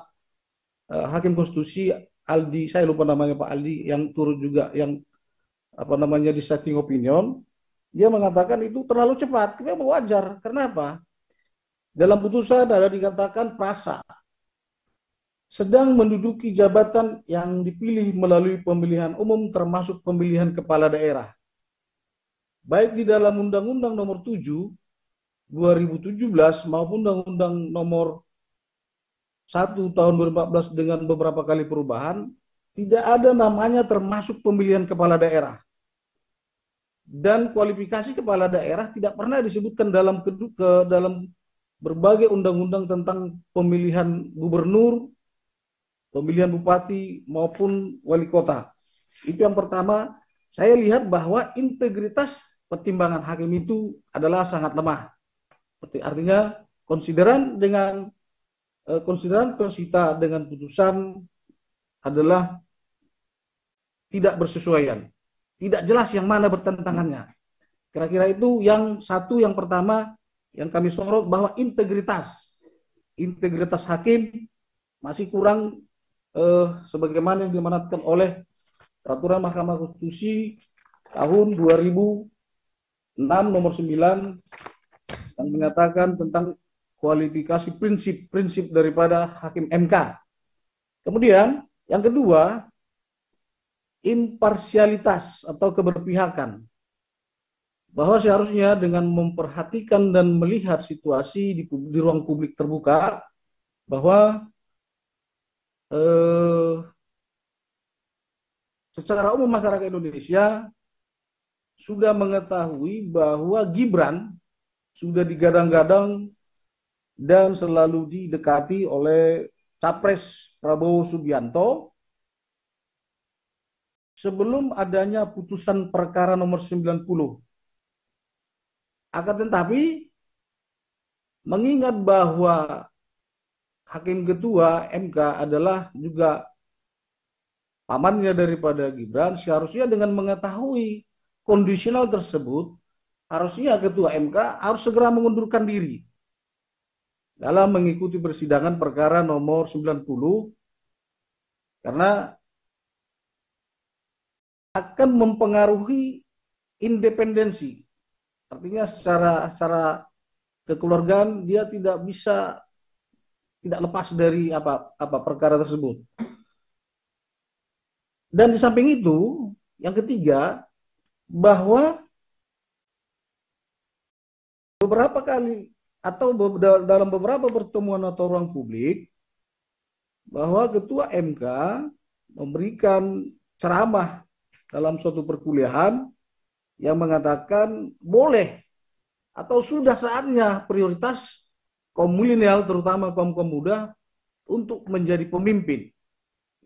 eh, Hakim Konstitusi Aldi, saya lupa namanya Pak Aldi yang turut juga yang apa namanya di setting opinion, dia mengatakan itu terlalu cepat. Kenapa wajar. Kenapa? Dalam putusan ada dikatakan prasa sedang menduduki jabatan yang dipilih melalui pemilihan umum termasuk pemilihan kepala daerah. Baik di dalam Undang-Undang Nomor 7 2017 maupun Undang-Undang Nomor 1 Tahun 2014 dengan beberapa kali perubahan, tidak ada namanya termasuk pemilihan kepala daerah. Dan kualifikasi kepala daerah tidak pernah disebutkan dalam ke, dalam berbagai undang-undang tentang pemilihan gubernur, pemilihan bupati maupun wali kota. Itu yang pertama, saya lihat bahwa integritas pertimbangan hakim itu adalah sangat lemah. Artinya, konsideran dengan eh, konsideran konsita dengan putusan adalah tidak bersesuaian. Tidak jelas yang mana bertentangannya. Kira-kira itu yang satu yang pertama yang kami sorot bahwa integritas integritas hakim masih kurang eh, sebagaimana yang dimanatkan oleh Peraturan Mahkamah Konstitusi tahun 2006 nomor 9 yang menyatakan tentang kualifikasi prinsip-prinsip daripada hakim MK. Kemudian yang kedua, imparsialitas atau keberpihakan. Bahwa seharusnya dengan memperhatikan dan melihat situasi di, di ruang publik terbuka, bahwa Eh, secara umum masyarakat Indonesia sudah mengetahui bahwa Gibran sudah digadang-gadang dan selalu didekati oleh Capres Prabowo Subianto sebelum adanya putusan perkara nomor 90. Akan tetapi mengingat bahwa hakim ketua MK adalah juga pamannya daripada Gibran seharusnya dengan mengetahui kondisional tersebut harusnya ketua MK harus segera mengundurkan diri dalam mengikuti persidangan perkara nomor 90 karena akan mempengaruhi independensi artinya secara secara kekeluargaan dia tidak bisa tidak lepas dari apa apa perkara tersebut. Dan di samping itu, yang ketiga bahwa beberapa kali atau dalam beberapa pertemuan atau ruang publik bahwa ketua MK memberikan ceramah dalam suatu perkuliahan yang mengatakan boleh atau sudah saatnya prioritas kaum milenial terutama kaum kaum muda untuk menjadi pemimpin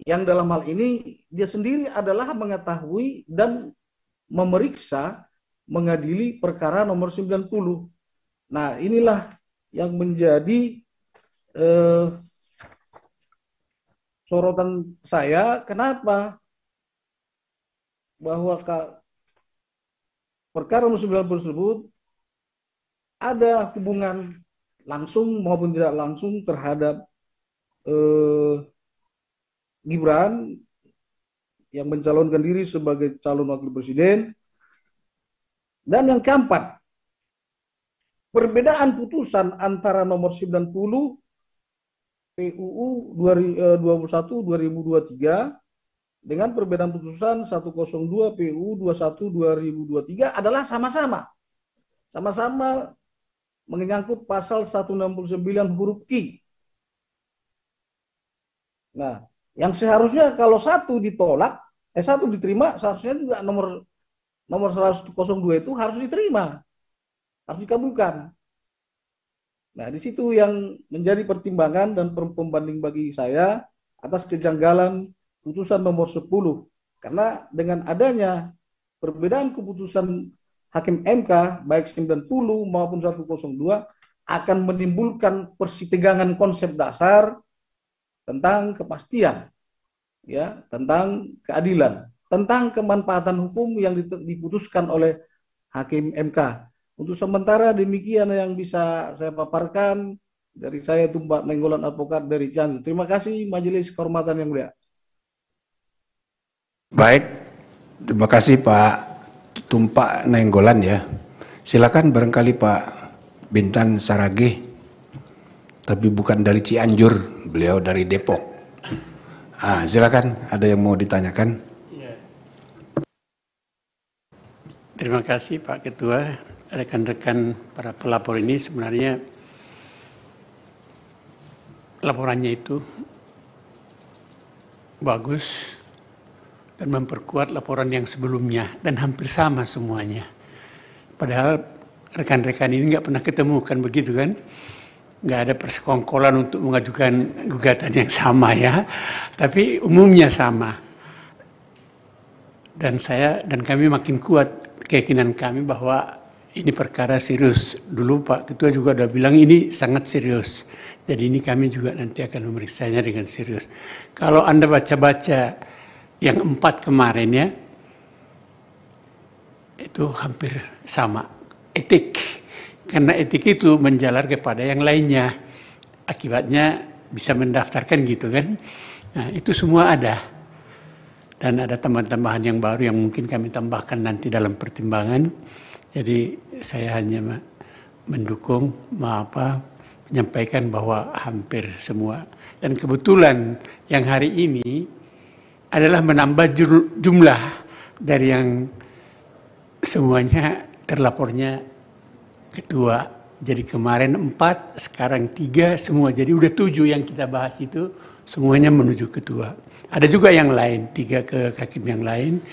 yang dalam hal ini dia sendiri adalah mengetahui dan memeriksa mengadili perkara nomor 90. Nah, inilah yang menjadi eh, sorotan saya kenapa bahwa ke perkara nomor 90 tersebut ada hubungan langsung maupun tidak langsung terhadap eh, Gibran yang mencalonkan diri sebagai calon wakil presiden. Dan yang keempat, perbedaan putusan antara nomor 90 PUU 21 2023 dengan perbedaan putusan 102 PU 21 2023 adalah sama-sama. Sama-sama menyangkut pasal 169 huruf Q. Nah, yang seharusnya kalau satu ditolak, eh satu diterima, seharusnya juga nomor nomor 102 itu harus diterima. Harus dikabulkan. Nah, di situ yang menjadi pertimbangan dan pembanding bagi saya atas kejanggalan putusan nomor 10. Karena dengan adanya perbedaan keputusan hakim MK baik 90 maupun 102 akan menimbulkan persitegangan konsep dasar tentang kepastian ya tentang keadilan tentang kemanfaatan hukum yang diputuskan oleh hakim MK untuk sementara demikian yang bisa saya paparkan dari saya Tumpak Nenggolan Advokat dari Jan. terima kasih Majelis Kehormatan yang mulia baik terima kasih Pak Tumpak nenggolan ya. Silakan barangkali Pak Bintan Sarage tapi bukan dari Cianjur, beliau dari Depok. Ah, silakan, ada yang mau ditanyakan? Iya. Terima kasih Pak Ketua, rekan-rekan para pelapor ini sebenarnya laporannya itu bagus, dan memperkuat laporan yang sebelumnya dan hampir sama semuanya. Padahal rekan-rekan ini nggak pernah ketemu kan begitu kan? Nggak ada persekongkolan untuk mengajukan gugatan yang sama ya, tapi umumnya sama. Dan saya dan kami makin kuat keyakinan kami bahwa ini perkara serius. Dulu Pak Ketua juga sudah bilang ini sangat serius. Jadi ini kami juga nanti akan memeriksanya dengan serius. Kalau Anda baca-baca yang empat kemarin ya, itu hampir sama. Etik, karena etik itu menjalar kepada yang lainnya. Akibatnya bisa mendaftarkan gitu kan. Nah itu semua ada. Dan ada tambahan-tambahan yang baru yang mungkin kami tambahkan nanti dalam pertimbangan. Jadi saya hanya mendukung, apa menyampaikan bahwa hampir semua. Dan kebetulan yang hari ini adalah menambah jumlah dari yang semuanya terlapornya ketua. Jadi kemarin empat, sekarang tiga, semua. Jadi udah tujuh yang kita bahas itu semuanya menuju ketua. Ada juga yang lain, tiga ke hakim yang lain,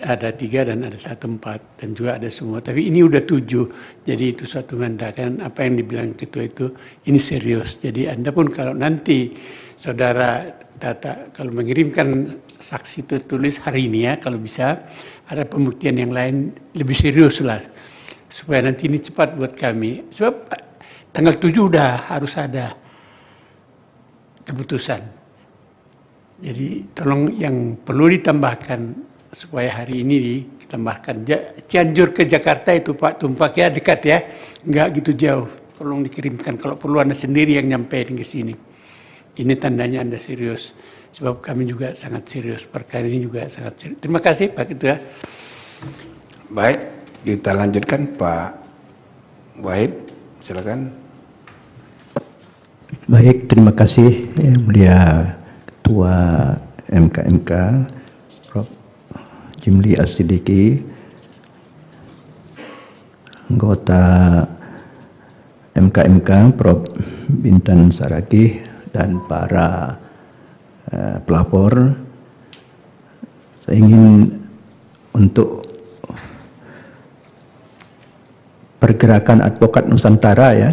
ada tiga dan ada satu empat dan juga ada semua. Tapi ini udah tujuh, jadi itu suatu menandakan apa yang dibilang ketua itu ini serius. Jadi anda pun kalau nanti saudara data kalau mengirimkan saksi itu tulis hari ini ya kalau bisa ada pembuktian yang lain lebih serius lah supaya nanti ini cepat buat kami sebab eh, tanggal 7 udah harus ada keputusan jadi tolong yang perlu ditambahkan supaya hari ini ditambahkan Cianjur ke Jakarta itu Pak Tumpak ya dekat ya nggak gitu jauh tolong dikirimkan kalau perlu anda sendiri yang nyampein ke sini. Ini tandanya Anda serius. Sebab kami juga sangat serius. Perkara ini juga sangat serius. Terima kasih Pak Ketua. Baik, kita lanjutkan Pak Wahid. Silakan. Baik, terima kasih ya, mulia Ketua MKMK Prof. Jimli Asidiki anggota MKMK Prof. Bintan Saragih dan para uh, pelapor. Saya ingin untuk pergerakan advokat Nusantara ya,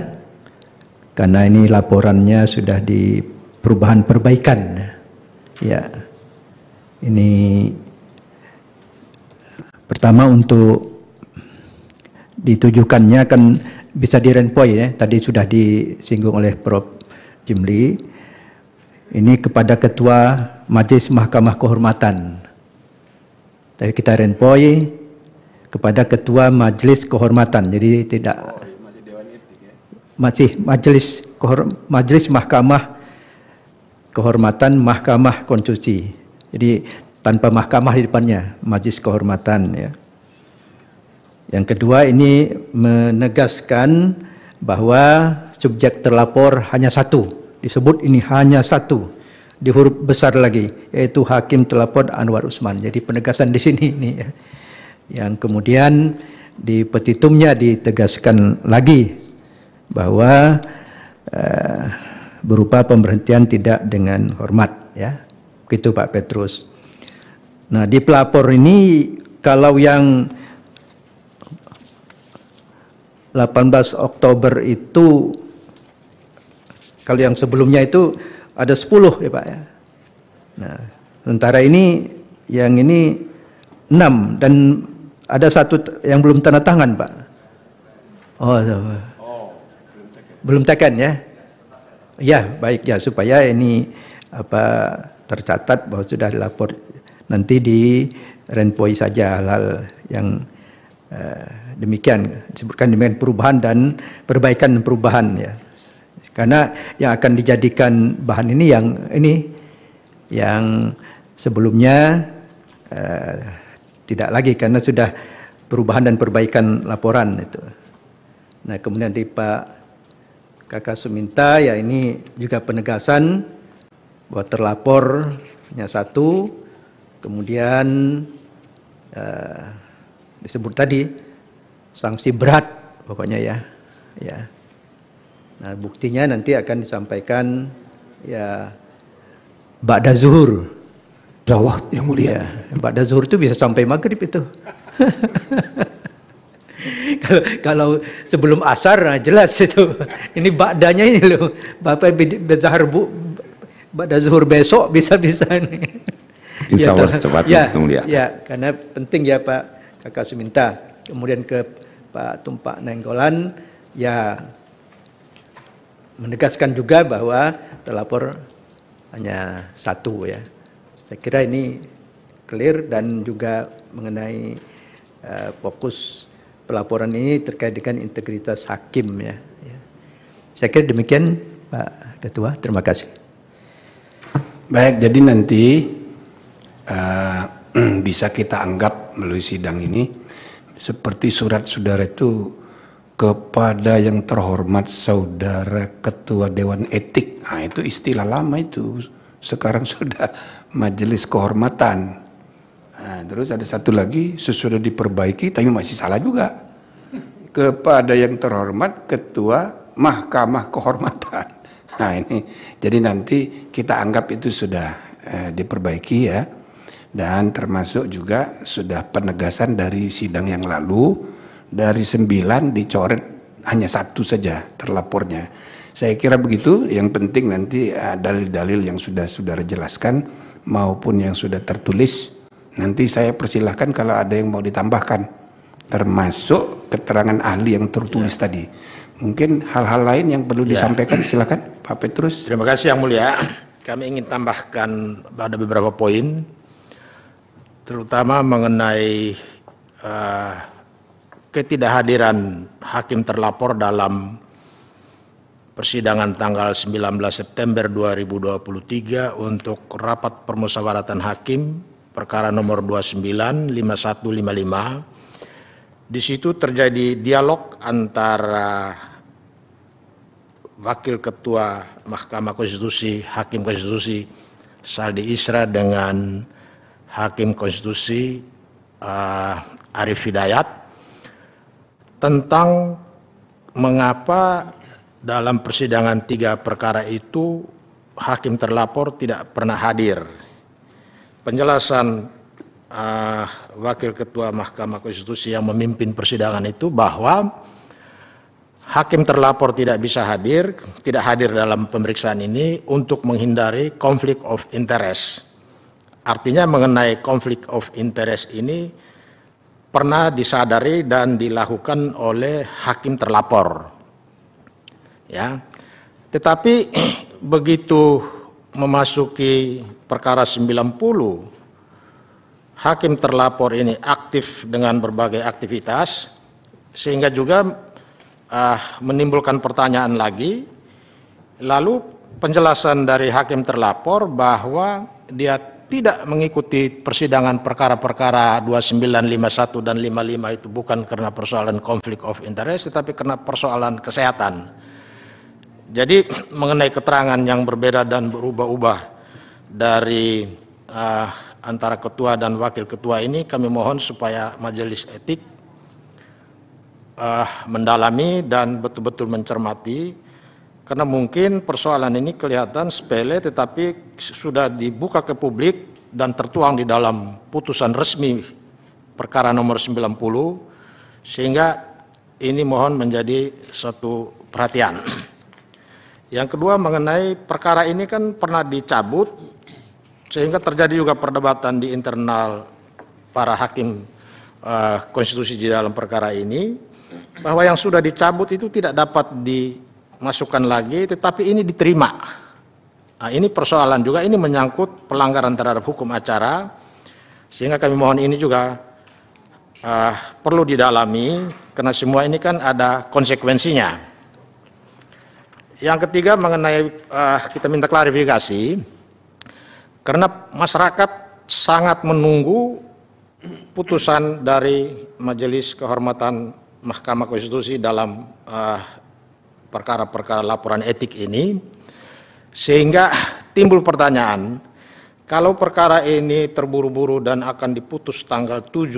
karena ini laporannya sudah di perubahan perbaikan. Ya, ini pertama untuk ditujukannya kan bisa dirempoi ya. Tadi sudah disinggung oleh Prof. Jimli ini kepada Ketua Majelis Mahkamah Kehormatan tapi kita renpoi kepada Ketua Majelis Kehormatan jadi tidak oh, masih ya? Majelis Majlis Mahkamah Kehormatan Mahkamah Konstitusi jadi tanpa mahkamah di depannya Majelis Kehormatan ya yang kedua ini menegaskan bahwa subjek terlapor hanya satu disebut ini hanya satu di huruf besar lagi yaitu Hakim Telapot Anwar Usman. Jadi penegasan di sini ini ya. Yang kemudian di petitumnya ditegaskan lagi bahwa eh, berupa pemberhentian tidak dengan hormat ya. Begitu Pak Petrus. Nah, di pelapor ini kalau yang 18 Oktober itu kalau yang sebelumnya itu ada 10 ya Pak ya. Nah, sementara ini yang ini 6 dan ada satu yang belum tanda tangan Pak. Oh, oh belum teken ya. Ya, baik ya supaya ini apa tercatat bahwa sudah dilapor nanti di Renpoi saja hal-hal yang eh, demikian disebutkan demikian perubahan dan perbaikan perubahan ya. Karena yang akan dijadikan bahan ini yang ini yang sebelumnya eh, tidak lagi karena sudah perubahan dan perbaikan laporan itu. Nah, kemudian di Pak Kakak Suminta ya ini juga penegasan bahwa terlapornya satu, kemudian eh, disebut tadi sanksi berat pokoknya ya, ya. Nah, buktinya nanti akan disampaikan ya Ba'da zuhur. jawa yang mulia. Ya, Ba'da zuhur itu bisa sampai maghrib itu. kalau, kalau sebelum asar nah jelas itu. Ini ba'danya ini loh. Bapak bezahar bu Ba'da zuhur besok bisa-bisa nih. Insya ya, Allah ya, secepat ya, mulia. Ya, karena penting ya Pak Kakak Suminta. Kemudian ke Pak Tumpak Nenggolan, ya menegaskan juga bahwa terlapor hanya satu ya. Saya kira ini clear dan juga mengenai uh, fokus pelaporan ini terkait dengan integritas hakim ya. ya. Saya kira demikian Pak Ketua, terima kasih. Baik, jadi nanti uh, bisa kita anggap melalui sidang ini seperti surat saudara itu kepada yang terhormat saudara ketua dewan etik. Nah, itu istilah lama itu. Sekarang sudah majelis kehormatan. Nah, terus ada satu lagi sesudah diperbaiki tapi masih salah juga. Kepada yang terhormat ketua mahkamah kehormatan. Nah, ini jadi nanti kita anggap itu sudah eh, diperbaiki ya. Dan termasuk juga sudah penegasan dari sidang yang lalu dari sembilan dicoret hanya satu saja terlapornya. Saya kira begitu. Yang penting nanti eh, dalil-dalil yang sudah saudara jelaskan maupun yang sudah tertulis. Nanti saya persilahkan kalau ada yang mau ditambahkan, termasuk keterangan ahli yang tertulis ya. tadi. Mungkin hal-hal lain yang perlu ya. disampaikan, silakan Pak Petrus. Terima kasih Yang Mulia. Kami ingin tambahkan ada beberapa poin, terutama mengenai uh, ketidakhadiran hakim terlapor dalam persidangan tanggal 19 September 2023 untuk rapat permusyawaratan hakim perkara nomor 295155 di situ terjadi dialog antara Wakil Ketua Mahkamah Konstitusi, Hakim Konstitusi Saldi Isra dengan Hakim Konstitusi uh, eh, Arif Hidayat tentang mengapa dalam persidangan tiga perkara itu hakim terlapor tidak pernah hadir. Penjelasan uh, Wakil Ketua Mahkamah Konstitusi yang memimpin persidangan itu bahwa hakim terlapor tidak bisa hadir, tidak hadir dalam pemeriksaan ini untuk menghindari konflik of interest. Artinya mengenai konflik of interest ini pernah disadari dan dilakukan oleh hakim terlapor. Ya. Tetapi begitu memasuki perkara 90 hakim terlapor ini aktif dengan berbagai aktivitas sehingga juga uh, menimbulkan pertanyaan lagi lalu penjelasan dari hakim terlapor bahwa dia tidak mengikuti persidangan perkara-perkara 2951 dan 55 itu bukan karena persoalan konflik of interest tetapi karena persoalan kesehatan. Jadi mengenai keterangan yang berbeda dan berubah-ubah dari uh, antara ketua dan wakil ketua ini kami mohon supaya majelis etik uh, mendalami dan betul-betul mencermati karena mungkin persoalan ini kelihatan sepele tetapi sudah dibuka ke publik dan tertuang di dalam putusan resmi perkara nomor 90 sehingga ini mohon menjadi satu perhatian. Yang kedua mengenai perkara ini kan pernah dicabut sehingga terjadi juga perdebatan di internal para hakim uh, konstitusi di dalam perkara ini bahwa yang sudah dicabut itu tidak dapat di masukan lagi, tetapi ini diterima. Nah, ini persoalan juga, ini menyangkut pelanggaran terhadap hukum acara, sehingga kami mohon ini juga uh, perlu didalami, karena semua ini kan ada konsekuensinya. Yang ketiga mengenai uh, kita minta klarifikasi, karena masyarakat sangat menunggu putusan dari Majelis Kehormatan Mahkamah Konstitusi dalam uh, perkara-perkara laporan etik ini sehingga timbul pertanyaan kalau perkara ini terburu-buru dan akan diputus tanggal 7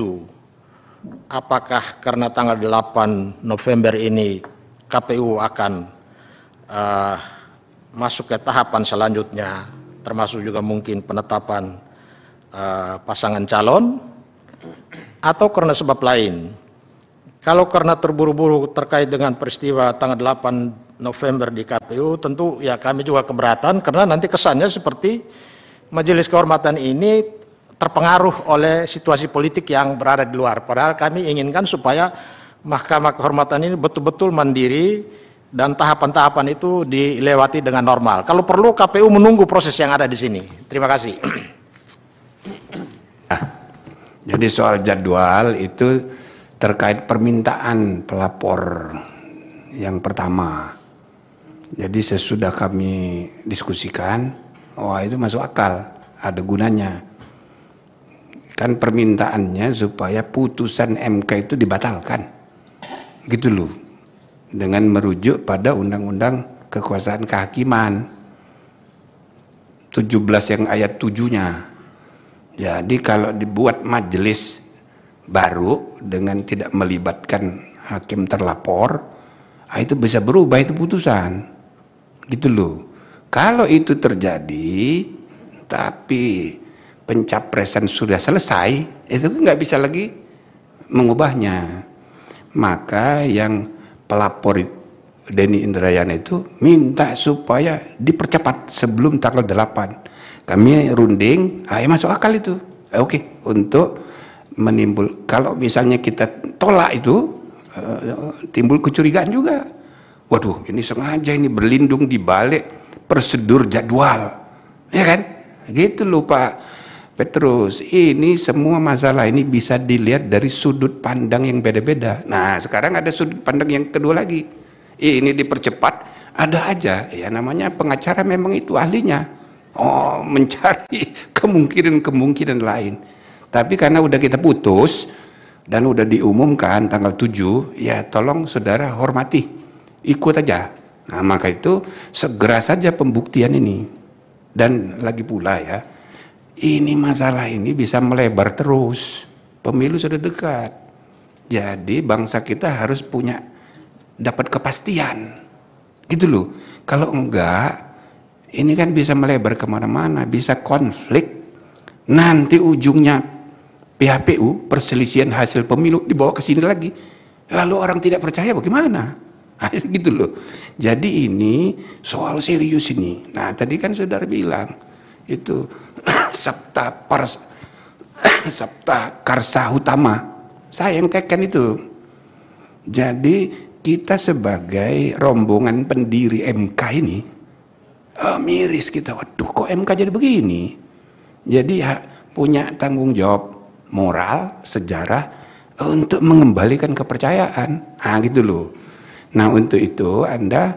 apakah karena tanggal 8 November ini KPU akan uh, masuk ke tahapan selanjutnya termasuk juga mungkin penetapan uh, pasangan calon atau karena sebab lain kalau karena terburu-buru terkait dengan peristiwa tanggal 8 November di KPU, tentu ya kami juga keberatan karena nanti kesannya seperti Majelis Kehormatan ini terpengaruh oleh situasi politik yang berada di luar. Padahal kami inginkan supaya Mahkamah Kehormatan ini betul-betul mandiri dan tahapan-tahapan itu dilewati dengan normal. Kalau perlu KPU menunggu proses yang ada di sini. Terima kasih. Nah, jadi soal jadwal itu terkait permintaan pelapor yang pertama. Jadi sesudah kami diskusikan, wah itu masuk akal, ada gunanya. Kan permintaannya supaya putusan MK itu dibatalkan. Gitu loh. Dengan merujuk pada undang-undang kekuasaan kehakiman. 17 yang ayat 7-nya. Jadi kalau dibuat majelis baru dengan tidak melibatkan hakim terlapor, ah itu bisa berubah itu putusan. Gitu loh. Kalau itu terjadi, tapi pencapresan sudah selesai, itu kan nggak bisa lagi mengubahnya. Maka yang pelapor Denny Indrayana itu minta supaya dipercepat sebelum tanggal 8. Kami runding, ah, ya masuk akal itu. Eh, Oke, okay. untuk menimbul kalau misalnya kita tolak itu eh, timbul kecurigaan juga waduh ini sengaja ini berlindung di balik prosedur jadwal ya kan gitu loh Pak Petrus ini semua masalah ini bisa dilihat dari sudut pandang yang beda-beda nah sekarang ada sudut pandang yang kedua lagi ini dipercepat ada aja ya namanya pengacara memang itu ahlinya oh mencari kemungkinan-kemungkinan lain tapi karena udah kita putus dan udah diumumkan tanggal 7, ya tolong saudara hormati, ikut aja. Nah maka itu segera saja pembuktian ini. Dan lagi pula ya, ini masalah ini bisa melebar terus. Pemilu sudah dekat. Jadi bangsa kita harus punya dapat kepastian. Gitu loh. Kalau enggak, ini kan bisa melebar kemana-mana, bisa konflik. Nanti ujungnya PHPU, perselisihan hasil pemilu dibawa ke sini lagi. Lalu orang tidak percaya bagaimana? Nah, gitu loh. Jadi ini soal serius ini. Nah, tadi kan saudara bilang itu sabta pers sabta karsa utama. Saya yang tekan itu. Jadi kita sebagai rombongan pendiri MK ini oh, miris kita. Waduh, kok MK jadi begini? Jadi ya, punya tanggung jawab moral, sejarah untuk mengembalikan kepercayaan. Nah, gitu loh. Nah, untuk itu Anda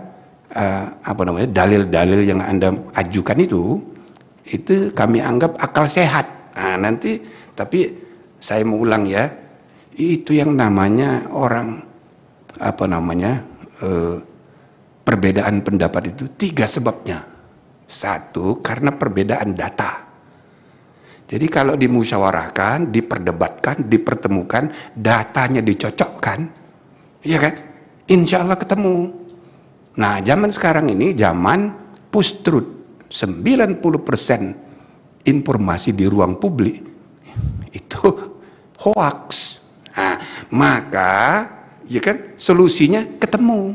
uh, apa namanya? dalil-dalil yang Anda ajukan itu itu kami anggap akal sehat. Nah, nanti tapi saya mau ulang ya. Itu yang namanya orang apa namanya? Uh, perbedaan pendapat itu tiga sebabnya. Satu, karena perbedaan data. Jadi kalau dimusyawarahkan, diperdebatkan, dipertemukan, datanya dicocokkan, ya kan? Insya Allah ketemu. Nah, zaman sekarang ini zaman push truth. 90% informasi di ruang publik itu hoax. Nah, maka ya kan solusinya ketemu.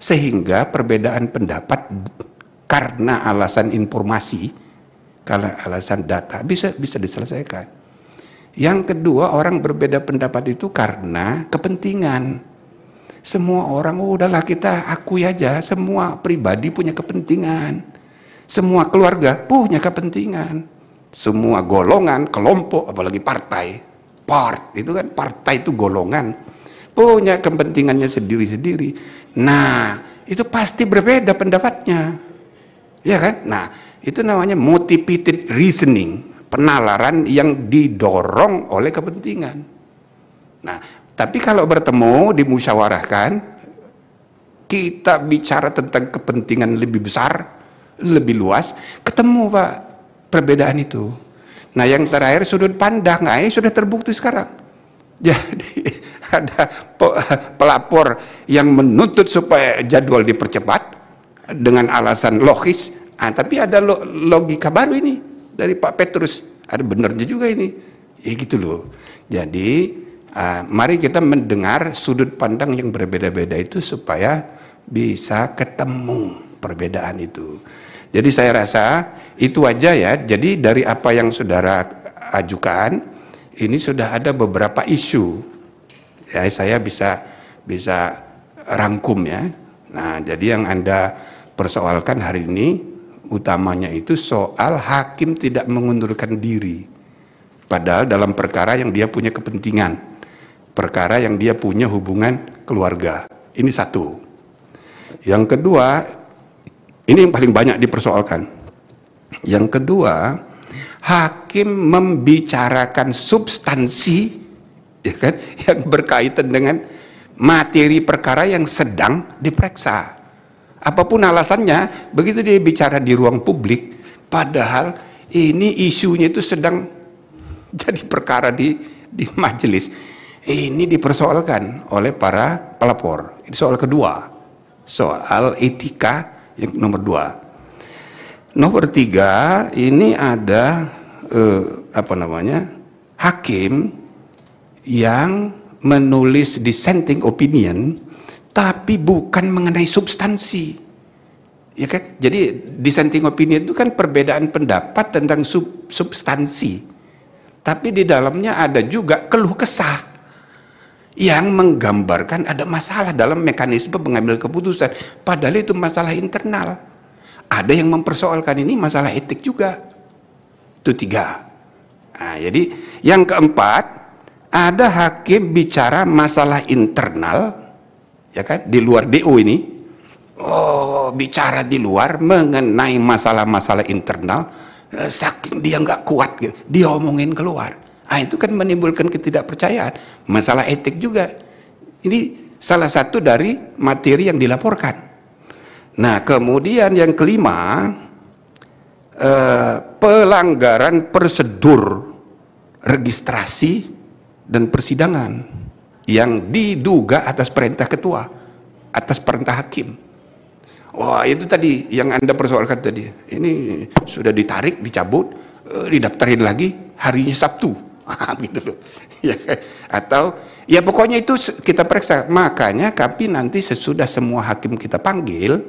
Sehingga perbedaan pendapat karena alasan informasi karena alasan data bisa bisa diselesaikan. Yang kedua orang berbeda pendapat itu karena kepentingan. Semua orang oh, udahlah kita akui aja semua pribadi punya kepentingan. Semua keluarga punya kepentingan. Semua golongan, kelompok apalagi partai. Part itu kan partai itu golongan punya kepentingannya sendiri-sendiri. Nah, itu pasti berbeda pendapatnya. Ya kan? Nah, itu namanya motivated reasoning, penalaran yang didorong oleh kepentingan. Nah, tapi kalau bertemu dimusyawarahkan, kita bicara tentang kepentingan lebih besar, lebih luas, ketemu Pak perbedaan itu. Nah, yang terakhir sudut pandang, nah ini sudah terbukti sekarang. Jadi ada pelapor yang menuntut supaya jadwal dipercepat dengan alasan logis Ah, tapi ada logika baru ini dari Pak Petrus. Ada benernya juga ini. Ya gitu loh. Jadi uh, mari kita mendengar sudut pandang yang berbeda-beda itu supaya bisa ketemu perbedaan itu. Jadi saya rasa itu aja ya. Jadi dari apa yang saudara ajukan ini sudah ada beberapa isu. Ya, saya bisa bisa rangkum ya. Nah, jadi yang Anda persoalkan hari ini utamanya itu soal hakim tidak mengundurkan diri. Padahal dalam perkara yang dia punya kepentingan, perkara yang dia punya hubungan keluarga. Ini satu. Yang kedua, ini yang paling banyak dipersoalkan. Yang kedua, hakim membicarakan substansi ya kan yang berkaitan dengan materi perkara yang sedang diperiksa. Apapun alasannya, begitu dia bicara di ruang publik, padahal ini isunya itu sedang jadi perkara di di majelis. Ini dipersoalkan oleh para pelapor. Ini soal kedua, soal etika yang nomor dua. Nomor tiga ini ada eh, apa namanya hakim yang menulis dissenting opinion tapi bukan mengenai substansi. Ya kan? Jadi dissenting opinion itu kan perbedaan pendapat tentang sub, substansi. Tapi di dalamnya ada juga keluh kesah yang menggambarkan ada masalah dalam mekanisme pengambil keputusan. Padahal itu masalah internal. Ada yang mempersoalkan ini masalah etik juga. Itu tiga. Nah, jadi yang keempat, ada hakim bicara masalah internal ya kan di luar BU ini oh bicara di luar mengenai masalah-masalah internal eh, saking dia nggak kuat gitu. dia omongin keluar ah itu kan menimbulkan ketidakpercayaan masalah etik juga ini salah satu dari materi yang dilaporkan nah kemudian yang kelima eh, pelanggaran prosedur registrasi dan persidangan yang diduga atas perintah ketua, atas perintah hakim. Wah itu tadi yang Anda persoalkan tadi. Ini sudah ditarik, dicabut, eh, didaftarin lagi harinya Sabtu. Ah, gitu loh. Ya, atau ya pokoknya itu kita periksa. Makanya kami nanti sesudah semua hakim kita panggil,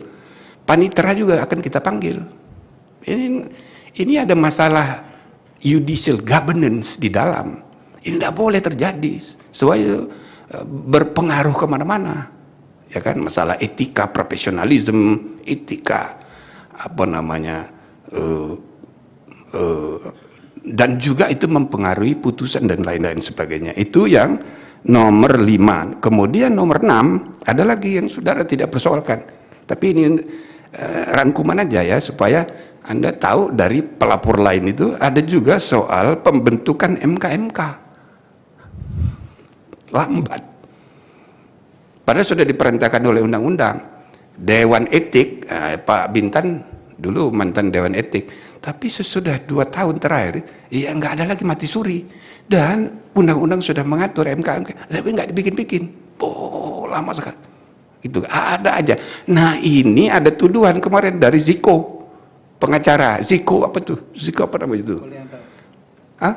panitera juga akan kita panggil. Ini ini ada masalah judicial governance di dalam. Ini tidak boleh terjadi. Soalnya berpengaruh kemana-mana ya kan masalah etika profesionalisme etika apa namanya uh, uh, dan juga itu mempengaruhi putusan dan lain-lain sebagainya itu yang nomor lima kemudian nomor enam ada lagi yang saudara tidak persoalkan tapi ini uh, rangkuman aja ya supaya anda tahu dari pelapor lain itu ada juga soal pembentukan MKMK -MK lambat. Padahal sudah diperintahkan oleh undang-undang. Dewan etik, eh, Pak Bintan dulu mantan Dewan etik, tapi sesudah dua tahun terakhir, ya nggak ada lagi mati suri. Dan undang-undang sudah mengatur MK, MK tapi nggak dibikin-bikin. Oh, lama sekali. Itu ada aja. Nah ini ada tuduhan kemarin dari Ziko, pengacara. Ziko apa tuh? Ziko apa namanya itu? Hah?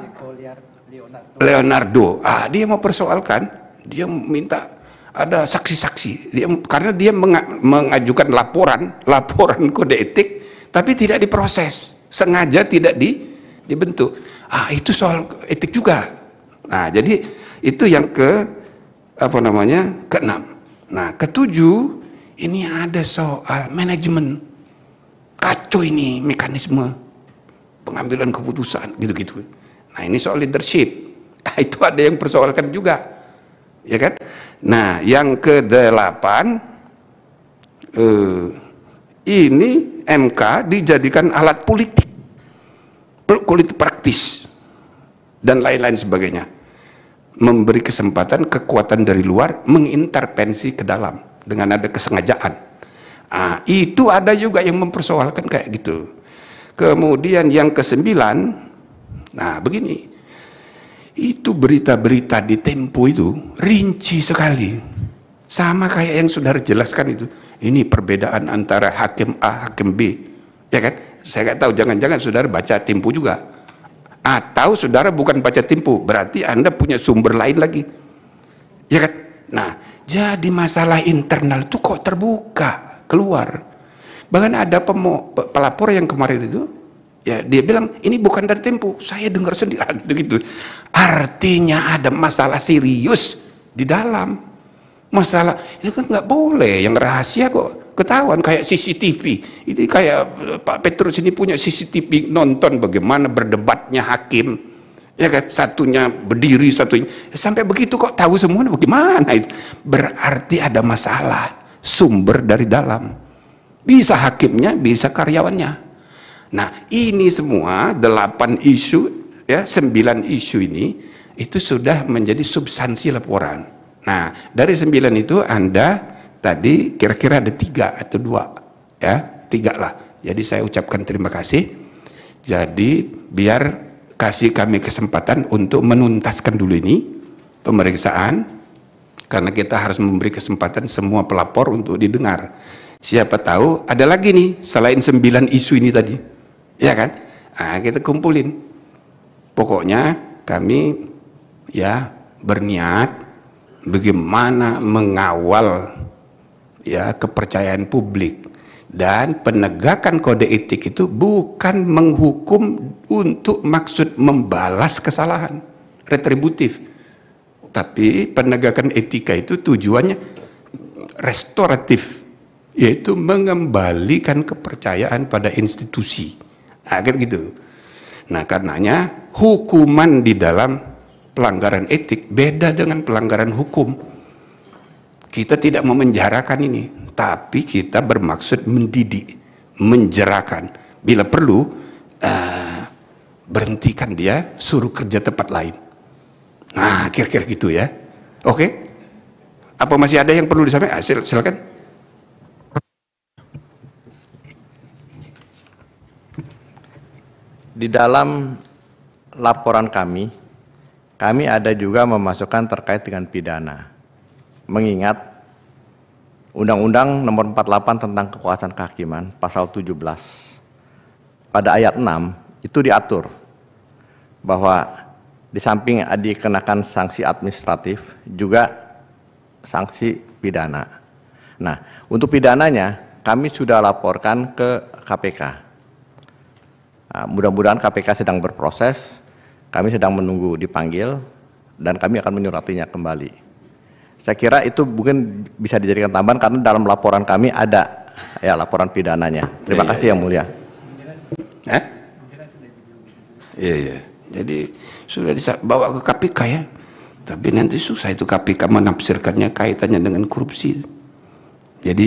Leonardo. Ah, dia persoalkan, dia minta ada saksi-saksi. Dia karena dia mengajukan laporan, laporan kode etik tapi tidak diproses, sengaja tidak di, dibentuk. Ah, itu soal etik juga. Nah, jadi itu yang ke apa namanya? keenam. Nah, ketujuh ini ada soal manajemen. Kacau ini mekanisme pengambilan keputusan gitu-gitu. Nah, ini soal leadership. itu ada yang persoalkan juga ya kan nah yang kedelapan eh, ini MK dijadikan alat politik politik praktis dan lain-lain sebagainya memberi kesempatan kekuatan dari luar mengintervensi ke dalam dengan ada kesengajaan nah, itu ada juga yang mempersoalkan kayak gitu kemudian yang kesembilan nah begini itu berita-berita di Tempo itu rinci sekali. Sama kayak yang saudara jelaskan itu. Ini perbedaan antara hakim A, hakim B. Ya kan? Saya nggak tahu, jangan-jangan saudara baca Tempo juga. Atau saudara bukan baca Tempo, berarti Anda punya sumber lain lagi. Ya kan? Nah, jadi masalah internal itu kok terbuka, keluar. Bahkan ada pemo, pelapor yang kemarin itu Ya, dia bilang ini bukan dari Tempo, saya dengar sendiri gitu-gitu. Artinya ada masalah serius di dalam. Masalah ini kan nggak boleh, yang rahasia kok ketahuan kayak CCTV. Ini kayak eh, Pak Petrus ini punya CCTV nonton bagaimana berdebatnya hakim. Ya kan, satunya berdiri, satunya sampai begitu kok tahu semua bagaimana itu. Berarti ada masalah sumber dari dalam. Bisa hakimnya, bisa karyawannya. Nah, ini semua delapan isu ya, sembilan isu ini itu sudah menjadi substansi laporan. Nah, dari sembilan itu Anda tadi kira-kira ada tiga atau dua ya, tiga lah. Jadi saya ucapkan terima kasih. Jadi biar kasih kami kesempatan untuk menuntaskan dulu ini pemeriksaan karena kita harus memberi kesempatan semua pelapor untuk didengar. Siapa tahu ada lagi nih selain sembilan isu ini tadi ya kan? Nah, kita kumpulin. Pokoknya kami ya berniat bagaimana mengawal ya kepercayaan publik dan penegakan kode etik itu bukan menghukum untuk maksud membalas kesalahan retributif tapi penegakan etika itu tujuannya restoratif yaitu mengembalikan kepercayaan pada institusi Nah, akhir gitu nah karenanya hukuman di dalam pelanggaran etik beda dengan pelanggaran hukum kita tidak memenjarakan ini tapi kita bermaksud mendidik menjerakan bila perlu uh, berhentikan dia suruh kerja tempat lain nah kira-kira gitu ya oke okay? apa masih ada yang perlu disampaikan ah, silakan di dalam laporan kami, kami ada juga memasukkan terkait dengan pidana. Mengingat Undang-Undang nomor 48 tentang kekuasaan kehakiman, pasal 17, pada ayat 6, itu diatur bahwa di samping dikenakan sanksi administratif, juga sanksi pidana. Nah, untuk pidananya, kami sudah laporkan ke KPK Ah, mudah-mudahan KPK sedang berproses, kami sedang menunggu dipanggil, dan kami akan menyuratinya kembali. Saya kira itu mungkin bisa dijadikan tambahan karena dalam laporan kami ada ya laporan pidananya. Terima ya, kasih ya, yang mulia. Iya. Eh? Iya, ya. Jadi sudah dibawa ke KPK ya. Tapi nanti susah itu KPK menafsirkannya kaitannya dengan korupsi. Jadi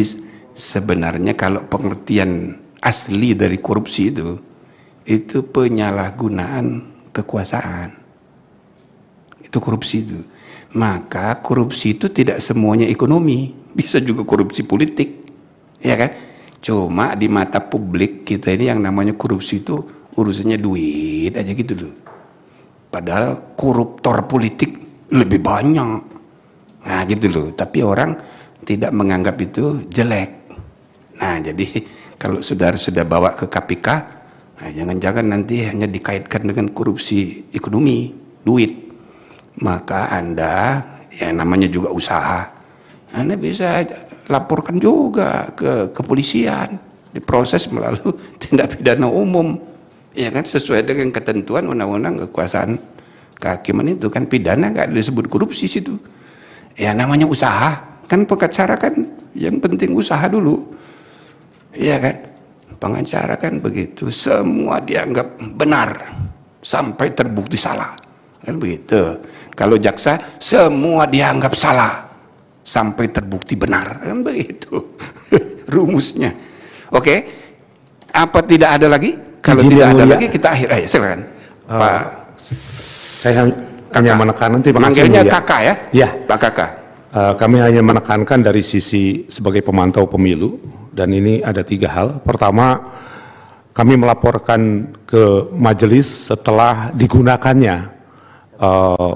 sebenarnya kalau pengertian asli dari korupsi itu itu penyalahgunaan kekuasaan. Itu korupsi itu. Maka korupsi itu tidak semuanya ekonomi, bisa juga korupsi politik. Ya kan? Cuma di mata publik kita ini yang namanya korupsi itu urusannya duit aja gitu loh. Padahal koruptor politik lebih banyak. Nah gitu loh. Tapi orang tidak menganggap itu jelek. Nah jadi kalau saudara sudah bawa ke KPK, Nah, jangan-jangan nanti hanya dikaitkan dengan korupsi ekonomi, duit. Maka Anda, ya namanya juga usaha, Anda bisa laporkan juga ke kepolisian, diproses melalui tindak pidana umum. Ya kan sesuai dengan ketentuan undang-undang kekuasaan kehakiman itu kan pidana nggak disebut korupsi situ. Ya namanya usaha, kan pengacara kan yang penting usaha dulu. ya kan? Pengacara kan begitu, semua dianggap benar sampai terbukti salah. Kan begitu. Kalau jaksa semua dianggap salah sampai terbukti benar. Kan begitu. Rumusnya. Oke. Apa tidak ada lagi? Kalau tidak ada lagi kita akhir aja silakan. Uh, Pak saya hanya menekankan terima kasih. kakak ya? Ya, Pak Kakak. Uh, kami hanya menekankan dari sisi sebagai pemantau pemilu dan ini ada tiga hal. Pertama, kami melaporkan ke majelis setelah digunakannya uh,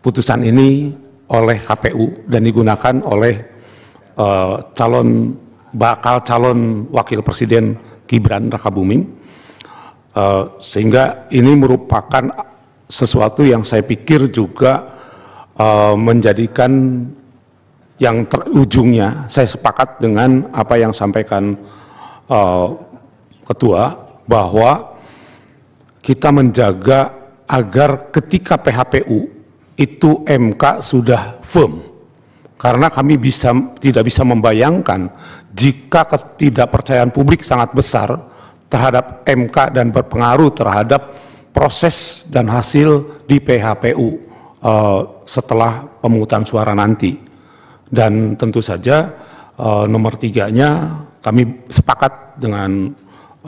putusan ini oleh KPU dan digunakan oleh uh, calon bakal calon wakil presiden Gibran Rakabuming. Uh, eh, sehingga ini merupakan sesuatu yang saya pikir juga uh, menjadikan yang terujungnya saya sepakat dengan apa yang sampaikan uh, ketua bahwa kita menjaga agar ketika PHPU itu MK sudah firm karena kami bisa tidak bisa membayangkan jika ketidakpercayaan publik sangat besar terhadap MK dan berpengaruh terhadap proses dan hasil di PHPU uh, eh, setelah pemungutan suara nanti dan tentu saja uh, nomor tiganya kami sepakat dengan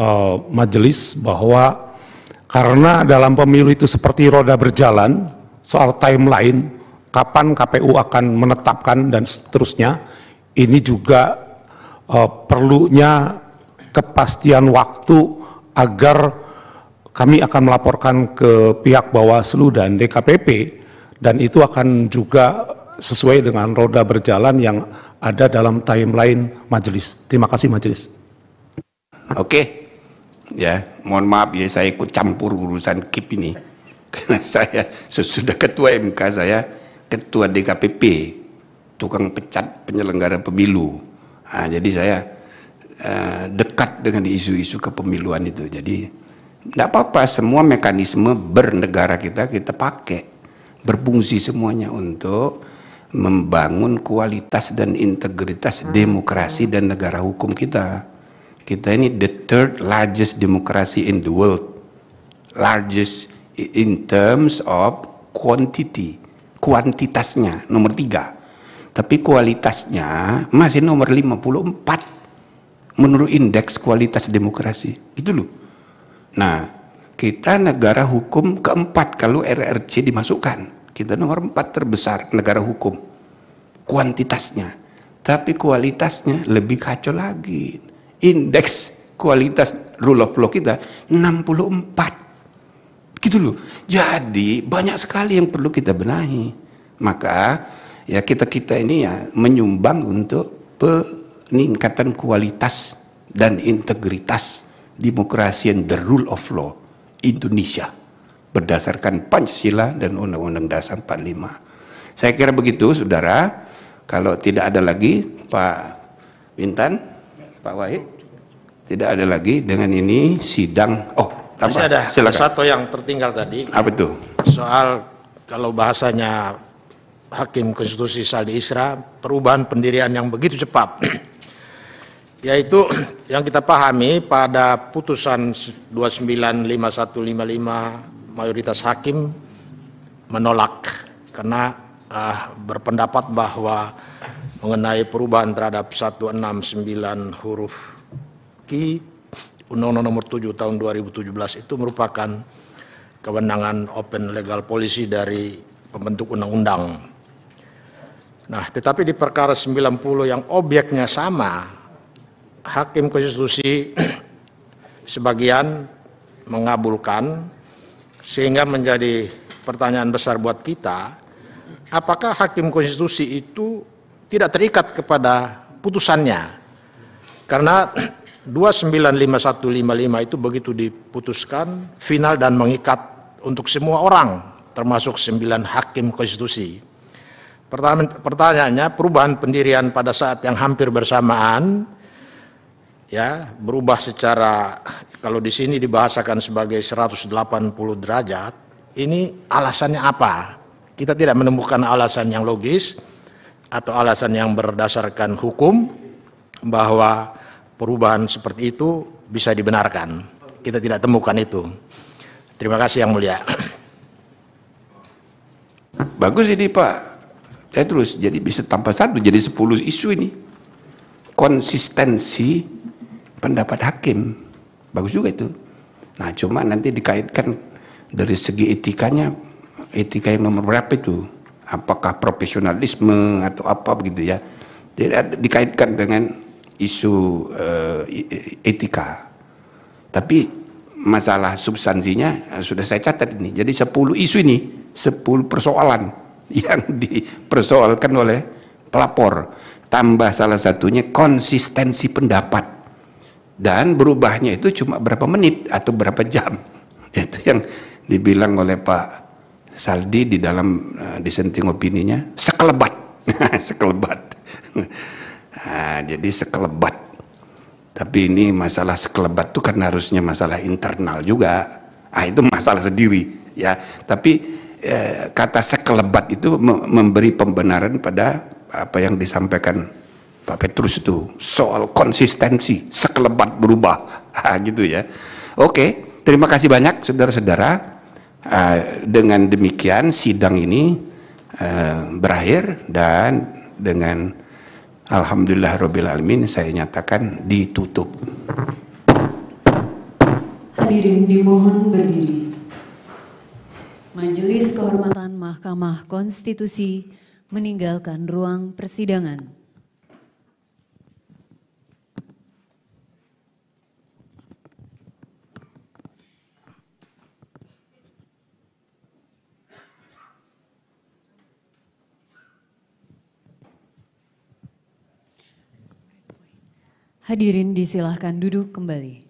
uh, majelis bahwa karena dalam pemilu itu seperti roda berjalan, soal timeline, kapan KPU akan menetapkan dan seterusnya, ini juga uh, perlunya kepastian waktu agar kami akan melaporkan ke pihak Bawaslu dan DKPP dan itu akan juga sesuai dengan roda berjalan yang ada dalam timeline majelis. Terima kasih majelis. Oke. Ya, mohon maaf ya saya ikut campur urusan KIP ini. Karena saya sesudah ketua MK saya ketua DKPP, tukang pecat penyelenggara pemilu. Nah, jadi saya uh, dekat dengan isu-isu kepemiluan itu. Jadi tidak apa-apa, semua mekanisme bernegara kita kita pakai berfungsi semuanya untuk membangun kualitas dan integritas ah, demokrasi iya. dan negara hukum kita. Kita ini the third largest demokrasi in the world. Largest in terms of quantity. Kuantitasnya nomor tiga. Tapi kualitasnya masih nomor 54 menurut indeks kualitas demokrasi. Itu loh. Nah, kita negara hukum keempat kalau RRC dimasukkan kita nomor empat terbesar negara hukum. Kuantitasnya. Tapi kualitasnya lebih kacau lagi. Indeks kualitas rule of law kita 64. Gitu loh. Jadi banyak sekali yang perlu kita benahi. Maka ya kita-kita ini ya menyumbang untuk peningkatan kualitas dan integritas demokrasi and the rule of law Indonesia berdasarkan Pancasila dan Undang-Undang Dasar 45. Saya kira begitu, saudara. Kalau tidak ada lagi, Pak Bintan, Pak Wahid, tidak ada lagi. Dengan ini sidang. Oh, apa? Masih ada Silakan. satu yang tertinggal tadi. Apa itu? Soal kalau bahasanya Hakim Konstitusi Saldi Isra, perubahan pendirian yang begitu cepat. yaitu yang kita pahami pada putusan 295155 mayoritas hakim menolak karena uh, berpendapat bahwa mengenai perubahan terhadap 169 huruf Ki Undang-Undang Nomor 7 Tahun 2017 itu merupakan kewenangan open legal policy dari pembentuk undang-undang. Nah, tetapi di perkara 90 yang objeknya sama, hakim konstitusi sebagian mengabulkan sehingga menjadi pertanyaan besar buat kita, apakah hakim konstitusi itu tidak terikat kepada putusannya? Karena 295155 itu begitu diputuskan final dan mengikat untuk semua orang termasuk sembilan hakim konstitusi. Pertanyaannya perubahan pendirian pada saat yang hampir bersamaan ya berubah secara kalau di sini dibahasakan sebagai 180 derajat ini alasannya apa kita tidak menemukan alasan yang logis atau alasan yang berdasarkan hukum bahwa perubahan seperti itu bisa dibenarkan kita tidak temukan itu terima kasih yang mulia bagus ini pak saya terus jadi bisa tanpa satu jadi 10 isu ini konsistensi pendapat hakim. Bagus juga itu. Nah, cuma nanti dikaitkan dari segi etikanya, etika yang nomor berapa itu? Apakah profesionalisme atau apa begitu ya? Jadi dikaitkan dengan isu uh, etika. Tapi masalah substansinya eh, sudah saya catat ini. Jadi 10 isu ini, 10 persoalan yang dipersoalkan oleh pelapor. Tambah salah satunya konsistensi pendapat dan berubahnya itu cuma berapa menit atau berapa jam itu yang dibilang oleh Pak Saldi di dalam uh, dissenting opininya sekelebat sekelebat nah, jadi sekelebat tapi ini masalah sekelebat itu kan harusnya masalah internal juga ah itu masalah sendiri ya tapi eh, kata sekelebat itu memberi pembenaran pada apa yang disampaikan Pak Petrus itu soal konsistensi sekelebat berubah ah, gitu ya oke terima kasih banyak saudara-saudara uh, dengan demikian sidang ini uh, berakhir dan dengan Alhamdulillah Rabbil Alamin saya nyatakan ditutup hadirin dimohon berdiri Majelis Kehormatan Mahkamah Konstitusi meninggalkan ruang persidangan. Hadirin disilahkan duduk kembali.